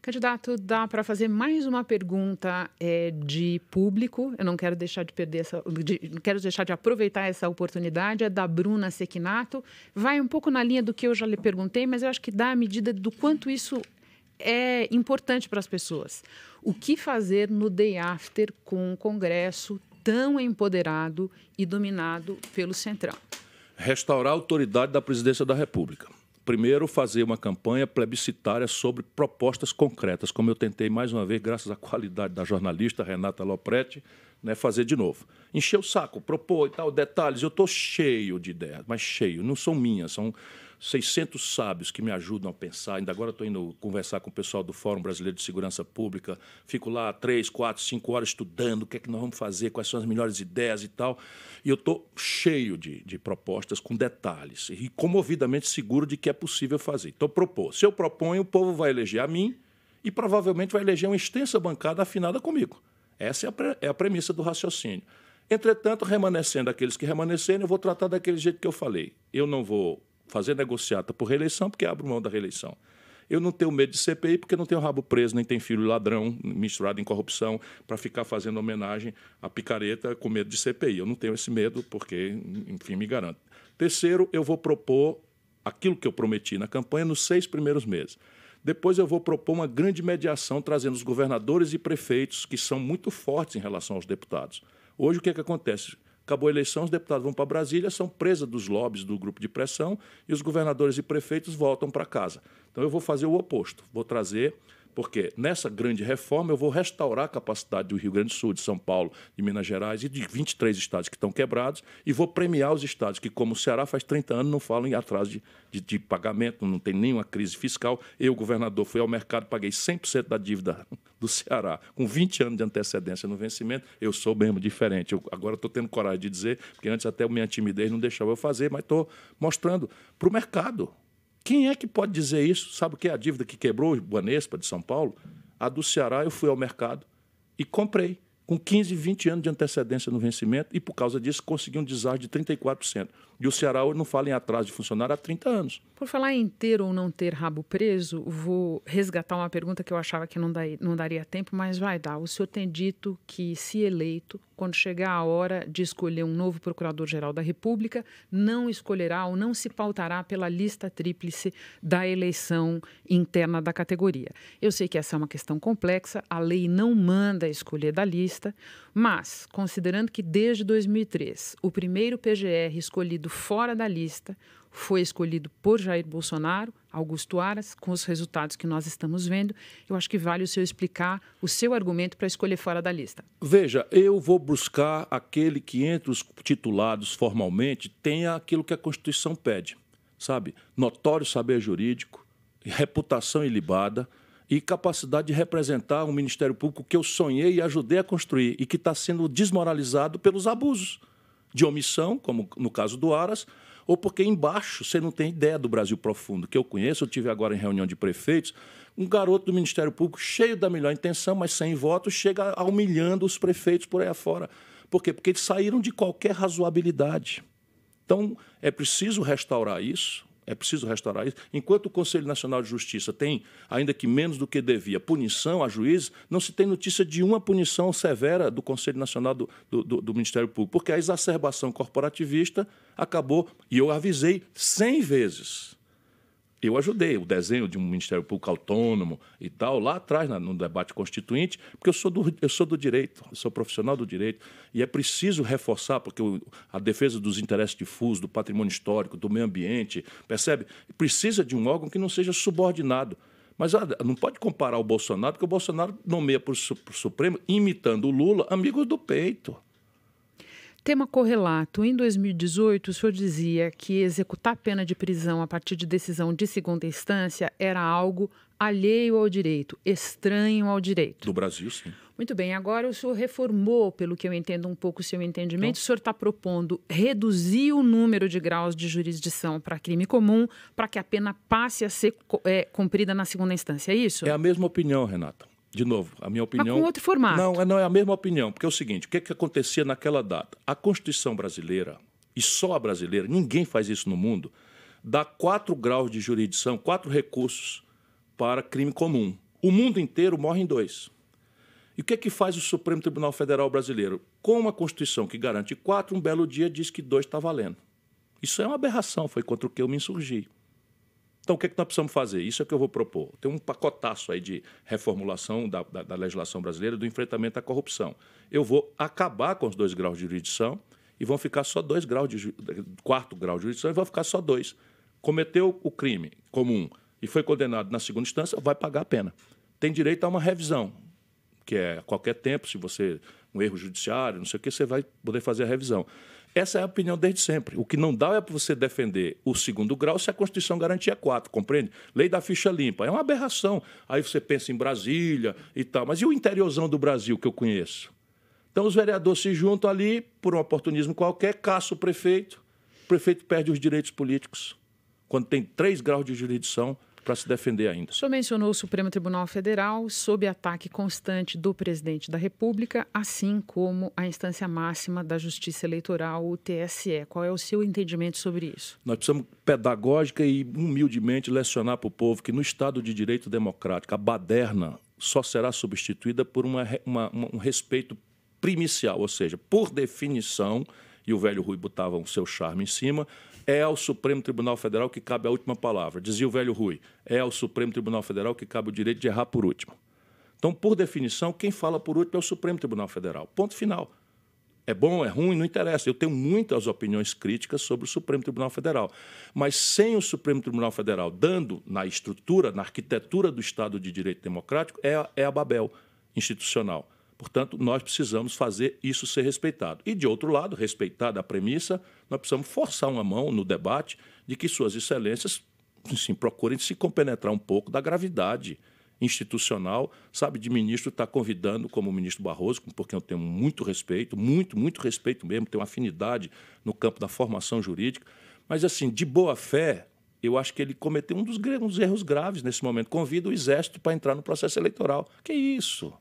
Candidato, dá para fazer mais uma pergunta é, de público. Eu não quero deixar de perder essa, de, não quero deixar de aproveitar essa oportunidade. É da Bruna Sequinato. Vai um pouco na linha do que eu já lhe perguntei, mas eu acho que dá a medida do quanto isso é importante para as pessoas. O que fazer no day after com o Congresso tão empoderado e dominado pelo Centrão? Restaurar a autoridade da Presidência da República primeiro, fazer uma campanha plebiscitária sobre propostas concretas, como eu tentei mais uma vez, graças à qualidade da jornalista Renata Lopretti, né, fazer de novo. Encher o saco, propor e tal, detalhes. Eu estou cheio de ideias, mas cheio. Não são minhas, são 600 sábios que me ajudam a pensar. Ainda agora estou indo conversar com o pessoal do Fórum Brasileiro de Segurança Pública. Fico lá três, quatro, cinco horas estudando o que é que nós vamos fazer, quais são as melhores ideias e tal. E eu estou cheio de, de propostas com detalhes e comovidamente seguro de que é possível fazer. Então, propor. Se eu proponho, o povo vai eleger a mim e provavelmente vai eleger uma extensa bancada afinada comigo. Essa é a, é a premissa do raciocínio. Entretanto, remanescendo aqueles que remanecerem, eu vou tratar daquele jeito que eu falei. Eu não vou fazer negociata por reeleição porque abro mão da reeleição. Eu não tenho medo de CPI porque não tenho rabo preso, nem tenho filho ladrão misturado em corrupção para ficar fazendo homenagem à picareta com medo de CPI. Eu não tenho esse medo porque, enfim, me garanto. Terceiro, eu vou propor aquilo que eu prometi na campanha nos seis primeiros meses. Depois eu vou propor uma grande mediação trazendo os governadores e prefeitos que são muito fortes em relação aos deputados. Hoje o que é que acontece? Acabou a eleição, os deputados vão para Brasília, são presa dos lobbies do grupo de pressão e os governadores e prefeitos voltam para casa. Então eu vou fazer o oposto, vou trazer porque nessa grande reforma eu vou restaurar a capacidade do Rio Grande do Sul, de São Paulo, de Minas Gerais e de 23 estados que estão quebrados e vou premiar os estados que, como o Ceará, faz 30 anos não falam em atraso de, de, de pagamento, não tem nenhuma crise fiscal. Eu, governador, fui ao mercado, paguei 100% da dívida do Ceará, com 20 anos de antecedência no vencimento, eu sou mesmo diferente. Eu, agora estou tendo coragem de dizer, porque antes até a minha timidez não deixava eu fazer, mas estou mostrando para o mercado. Quem é que pode dizer isso? Sabe o que é a dívida que quebrou o Banespa de São Paulo? A do Ceará, eu fui ao mercado e comprei, com 15, 20 anos de antecedência no vencimento, e por causa disso consegui um desastre de 34%. E o Ceará hoje não fala em atraso de funcionário há 30 anos. Por falar em ter ou não ter rabo preso, vou resgatar uma pergunta que eu achava que não, não daria tempo, mas vai dar. O senhor tem dito que, se eleito, quando chegar a hora de escolher um novo Procurador-Geral da República, não escolherá ou não se pautará pela lista tríplice da eleição interna da categoria. Eu sei que essa é uma questão complexa, a lei não manda escolher da lista, mas, considerando que desde 2003 o primeiro PGR escolhido escolhido fora da lista foi escolhido por Jair Bolsonaro, Augusto Aras, com os resultados que nós estamos vendo. Eu acho que vale o seu explicar o seu argumento para escolher fora da lista. Veja, eu vou buscar aquele que, entre os titulados formalmente, tenha aquilo que a Constituição pede, sabe? Notório saber jurídico, reputação ilibada e capacidade de representar um Ministério Público que eu sonhei e ajudei a construir e que está sendo desmoralizado pelos abusos de omissão, como no caso do Aras, ou porque embaixo você não tem ideia do Brasil profundo. Que eu conheço, eu tive agora em reunião de prefeitos, um garoto do Ministério Público cheio da melhor intenção, mas sem voto chega humilhando os prefeitos por aí afora. Por quê? Porque eles saíram de qualquer razoabilidade. Então, é preciso restaurar isso. É preciso restaurar isso. Enquanto o Conselho Nacional de Justiça tem, ainda que menos do que devia, punição a juízes, não se tem notícia de uma punição severa do Conselho Nacional do, do, do Ministério Público, porque a exacerbação corporativista acabou, e eu avisei 100 vezes eu ajudei o desenho de um Ministério Público autônomo e tal, lá atrás, no debate constituinte, porque eu sou do, eu sou do direito, sou profissional do direito, e é preciso reforçar, porque a defesa dos interesses difusos, do patrimônio histórico, do meio ambiente, percebe? Precisa de um órgão que não seja subordinado. Mas não pode comparar o Bolsonaro, porque o Bolsonaro nomeia para o Supremo, imitando o Lula, amigos do peito. Tema correlato: em 2018, o senhor dizia que executar pena de prisão a partir de decisão de segunda instância era algo alheio ao direito, estranho ao direito. Do Brasil, sim. Muito bem, agora o senhor reformou, pelo que eu entendo um pouco o seu entendimento, então, o senhor está propondo reduzir o número de graus de jurisdição para crime comum, para que a pena passe a ser é, cumprida na segunda instância, é isso? É a mesma opinião, Renata de novo, a minha opinião. Mas com outro formato. Não, é, não é a mesma opinião, porque é o seguinte: o que, é que acontecia naquela data? A Constituição brasileira, e só a brasileira, ninguém faz isso no mundo, dá quatro graus de jurisdição, quatro recursos para crime comum. O mundo inteiro morre em dois. E o que é que faz o Supremo Tribunal Federal brasileiro? Com uma Constituição que garante quatro, um belo dia diz que dois está valendo. Isso é uma aberração, foi contra o que eu me insurgi. Então, o que, é que nós precisamos fazer? Isso é o que eu vou propor. Tem um pacotaço aí de reformulação da, da, da legislação brasileira do enfrentamento à corrupção. Eu vou acabar com os dois graus de jurisdição e vão ficar só dois graus de quarto grau de jurisdição e vão ficar só dois. Cometeu o crime comum e foi condenado na segunda instância, vai pagar a pena. Tem direito a uma revisão, que é a qualquer tempo, se você um erro judiciário, não sei o que, você vai poder fazer a revisão. Essa é a opinião desde sempre. O que não dá é para você defender o segundo grau se a Constituição garantia quatro, compreende? Lei da ficha limpa. É uma aberração. Aí você pensa em Brasília e tal. Mas e o interiorzão do Brasil que eu conheço? Então os vereadores se juntam ali, por um oportunismo qualquer, caça o prefeito. O prefeito perde os direitos políticos. Quando tem três graus de jurisdição, para se defender ainda. O senhor mencionou o Supremo Tribunal Federal sob ataque constante do presidente da República, assim como a instância máxima da Justiça Eleitoral, o TSE. Qual é o seu entendimento sobre isso? Nós precisamos pedagógica e humildemente lecionar para o povo que no Estado de Direito Democrático a baderna só será substituída por uma, uma, uma, um respeito primicial, ou seja, por definição, e o velho Rui botava o seu charme em cima, é ao Supremo Tribunal Federal que cabe a última palavra. Dizia o velho Rui: é ao Supremo Tribunal Federal que cabe o direito de errar por último. Então, por definição, quem fala por último é o Supremo Tribunal Federal. Ponto final. É bom, é ruim, não interessa. Eu tenho muitas opiniões críticas sobre o Supremo Tribunal Federal. Mas sem o Supremo Tribunal Federal dando na estrutura, na arquitetura do Estado de Direito Democrático, é a, é a Babel institucional. Portanto, nós precisamos fazer isso ser respeitado. E, de outro lado, respeitada a premissa, nós precisamos forçar uma mão no debate de que Suas Excelências assim, procurem se compenetrar um pouco da gravidade institucional, sabe, de ministro estar tá convidando, como o ministro Barroso, porque eu tenho muito respeito, muito, muito respeito mesmo, tenho afinidade no campo da formação jurídica, mas, assim, de boa fé, eu acho que ele cometeu um dos, um dos erros graves nesse momento. Convida o Exército para entrar no processo eleitoral. Que isso?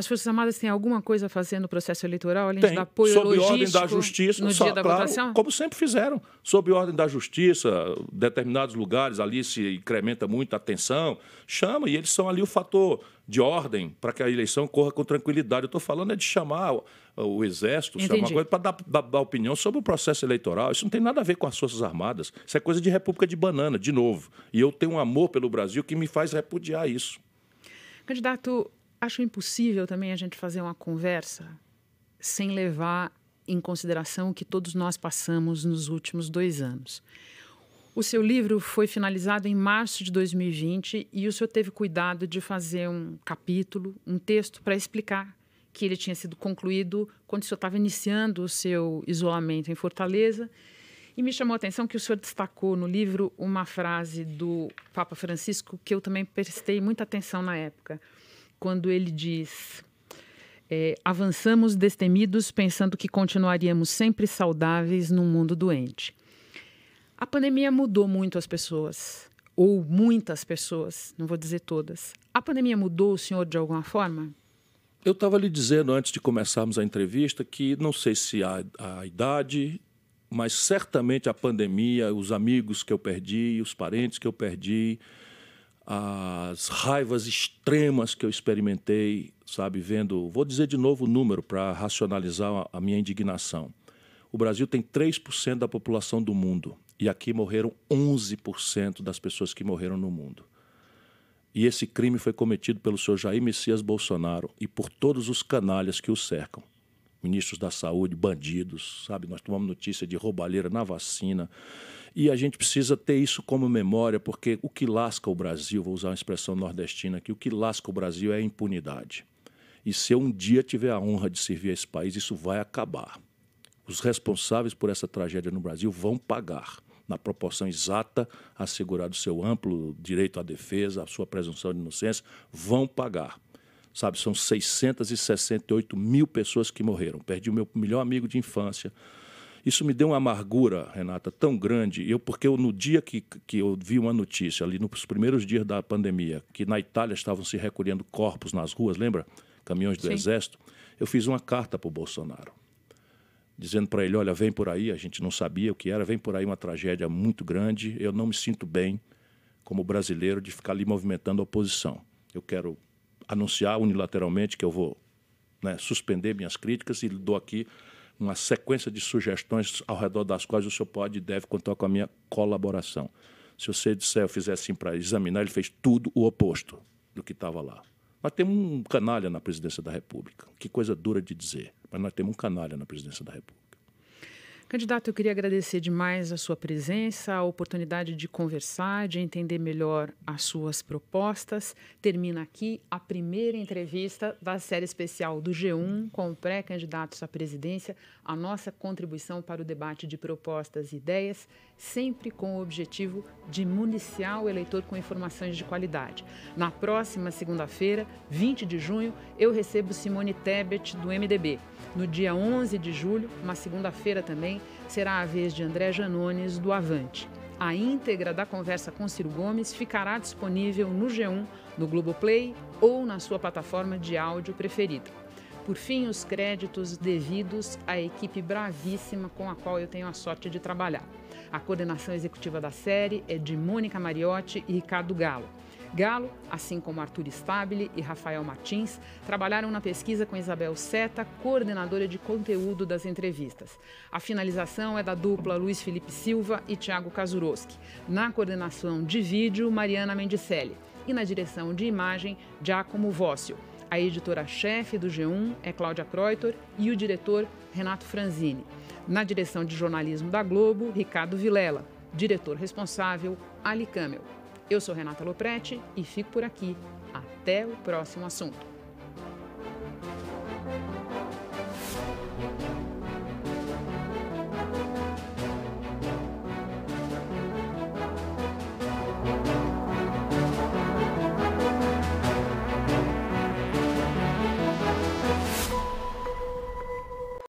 As Forças Armadas têm alguma coisa a fazer no processo eleitoral, além Tem, de apoio sob ordem da justiça, no só, dia da claro, votação? Como sempre fizeram, sob ordem da justiça, determinados lugares ali se incrementa muito a tensão, chama, e eles são ali o fator de ordem para que a eleição corra com tranquilidade. Eu estou falando é de chamar o, o Exército, chamar chamar coisa para dar, dar, dar, opinião sobre o processo eleitoral. Isso não tem nada a ver com as Forças Armadas. Isso é coisa de República de Banana, de novo. E eu tenho um amor pelo Brasil que me faz repudiar isso. Candidato, acho impossível também a gente fazer uma conversa sem levar em consideração o que todos nós passamos nos últimos dois anos. O seu livro foi finalizado em março de 2020 e o senhor teve cuidado de fazer um capítulo, um texto para explicar que ele tinha sido concluído quando o senhor estava iniciando o seu isolamento em Fortaleza. E me chamou a atenção que o senhor destacou no livro uma frase do Papa Francisco que eu também prestei muita atenção na época quando ele diz: é, avançamos destemidos pensando que continuaríamos sempre saudáveis num mundo doente. A pandemia mudou muito as pessoas, ou muitas pessoas, não vou dizer todas. A pandemia mudou o senhor de alguma forma? Eu estava lhe dizendo antes de começarmos a entrevista que não sei se a, a idade, mas certamente a pandemia, os amigos que eu perdi, os parentes que eu perdi, as raivas extremas que eu experimentei, sabe, vendo. Vou dizer de novo o número para racionalizar a minha indignação. O Brasil tem 3% da população do mundo e aqui morreram 11% das pessoas que morreram no mundo. E esse crime foi cometido pelo senhor Jair Messias Bolsonaro e por todos os canalhas que o cercam. Ministros da saúde, bandidos, sabe? Nós tomamos notícia de roubalheira na vacina, e a gente precisa ter isso como memória, porque o que lasca o Brasil, vou usar uma expressão nordestina aqui, o que lasca o Brasil é a impunidade. E se eu um dia tiver a honra de servir a esse país, isso vai acabar. Os responsáveis por essa tragédia no Brasil vão pagar na proporção exata, assegurado o seu amplo direito à defesa, a sua presunção de inocência, vão pagar. Sabe, são 668 mil pessoas que morreram. Perdi o meu melhor amigo de infância, isso me deu uma amargura, Renata, tão grande. Eu, porque eu, no dia que, que eu vi uma notícia, ali nos primeiros dias da pandemia, que na Itália estavam se recolhendo corpos nas ruas, lembra? Caminhões do Sim. Exército. Eu fiz uma carta para o Bolsonaro, dizendo para ele: olha, vem por aí, a gente não sabia o que era, vem por aí uma tragédia muito grande, eu não me sinto bem como brasileiro de ficar ali movimentando a oposição. Eu quero anunciar unilateralmente que eu vou né, suspender minhas críticas e dou aqui uma sequência de sugestões ao redor das quais o senhor pode e deve contar com a minha colaboração. Se você disser, eu fizer assim para examinar, ele fez tudo o oposto do que estava lá. Nós temos um canalha na presidência da República. Que coisa dura de dizer, mas nós temos um canalha na presidência da República. Candidato, eu queria agradecer demais a sua presença, a oportunidade de conversar, de entender melhor as suas propostas. Termina aqui a primeira entrevista da série especial do G1 com pré-candidatos à presidência a nossa contribuição para o debate de propostas e ideias, sempre com o objetivo de municiar o eleitor com informações de qualidade. Na próxima segunda-feira, 20 de junho, eu recebo Simone Tebet, do MDB. No dia 11 de julho, uma segunda-feira também, será a vez de André Janones, do Avante. A íntegra da conversa com Ciro Gomes ficará disponível no G1, no Globoplay ou na sua plataforma de áudio preferida. Por fim, os créditos devidos à equipe bravíssima com a qual eu tenho a sorte de trabalhar. A coordenação executiva da série é de Mônica Mariotti e Ricardo Galo. Galo, assim como Arthur Stabile e Rafael Martins, trabalharam na pesquisa com Isabel Seta, coordenadora de conteúdo das entrevistas. A finalização é da dupla Luiz Felipe Silva e Tiago Kazuroski. Na coordenação de vídeo, Mariana Mendicelli. E na direção de imagem, Giacomo Vossio. A editora-chefe do G1 é Cláudia Kreuter e o diretor Renato Franzini. Na direção de jornalismo da Globo, Ricardo Vilela. Diretor responsável, Ali Camel. Eu sou Renata Loprete e fico por aqui. Até o próximo assunto.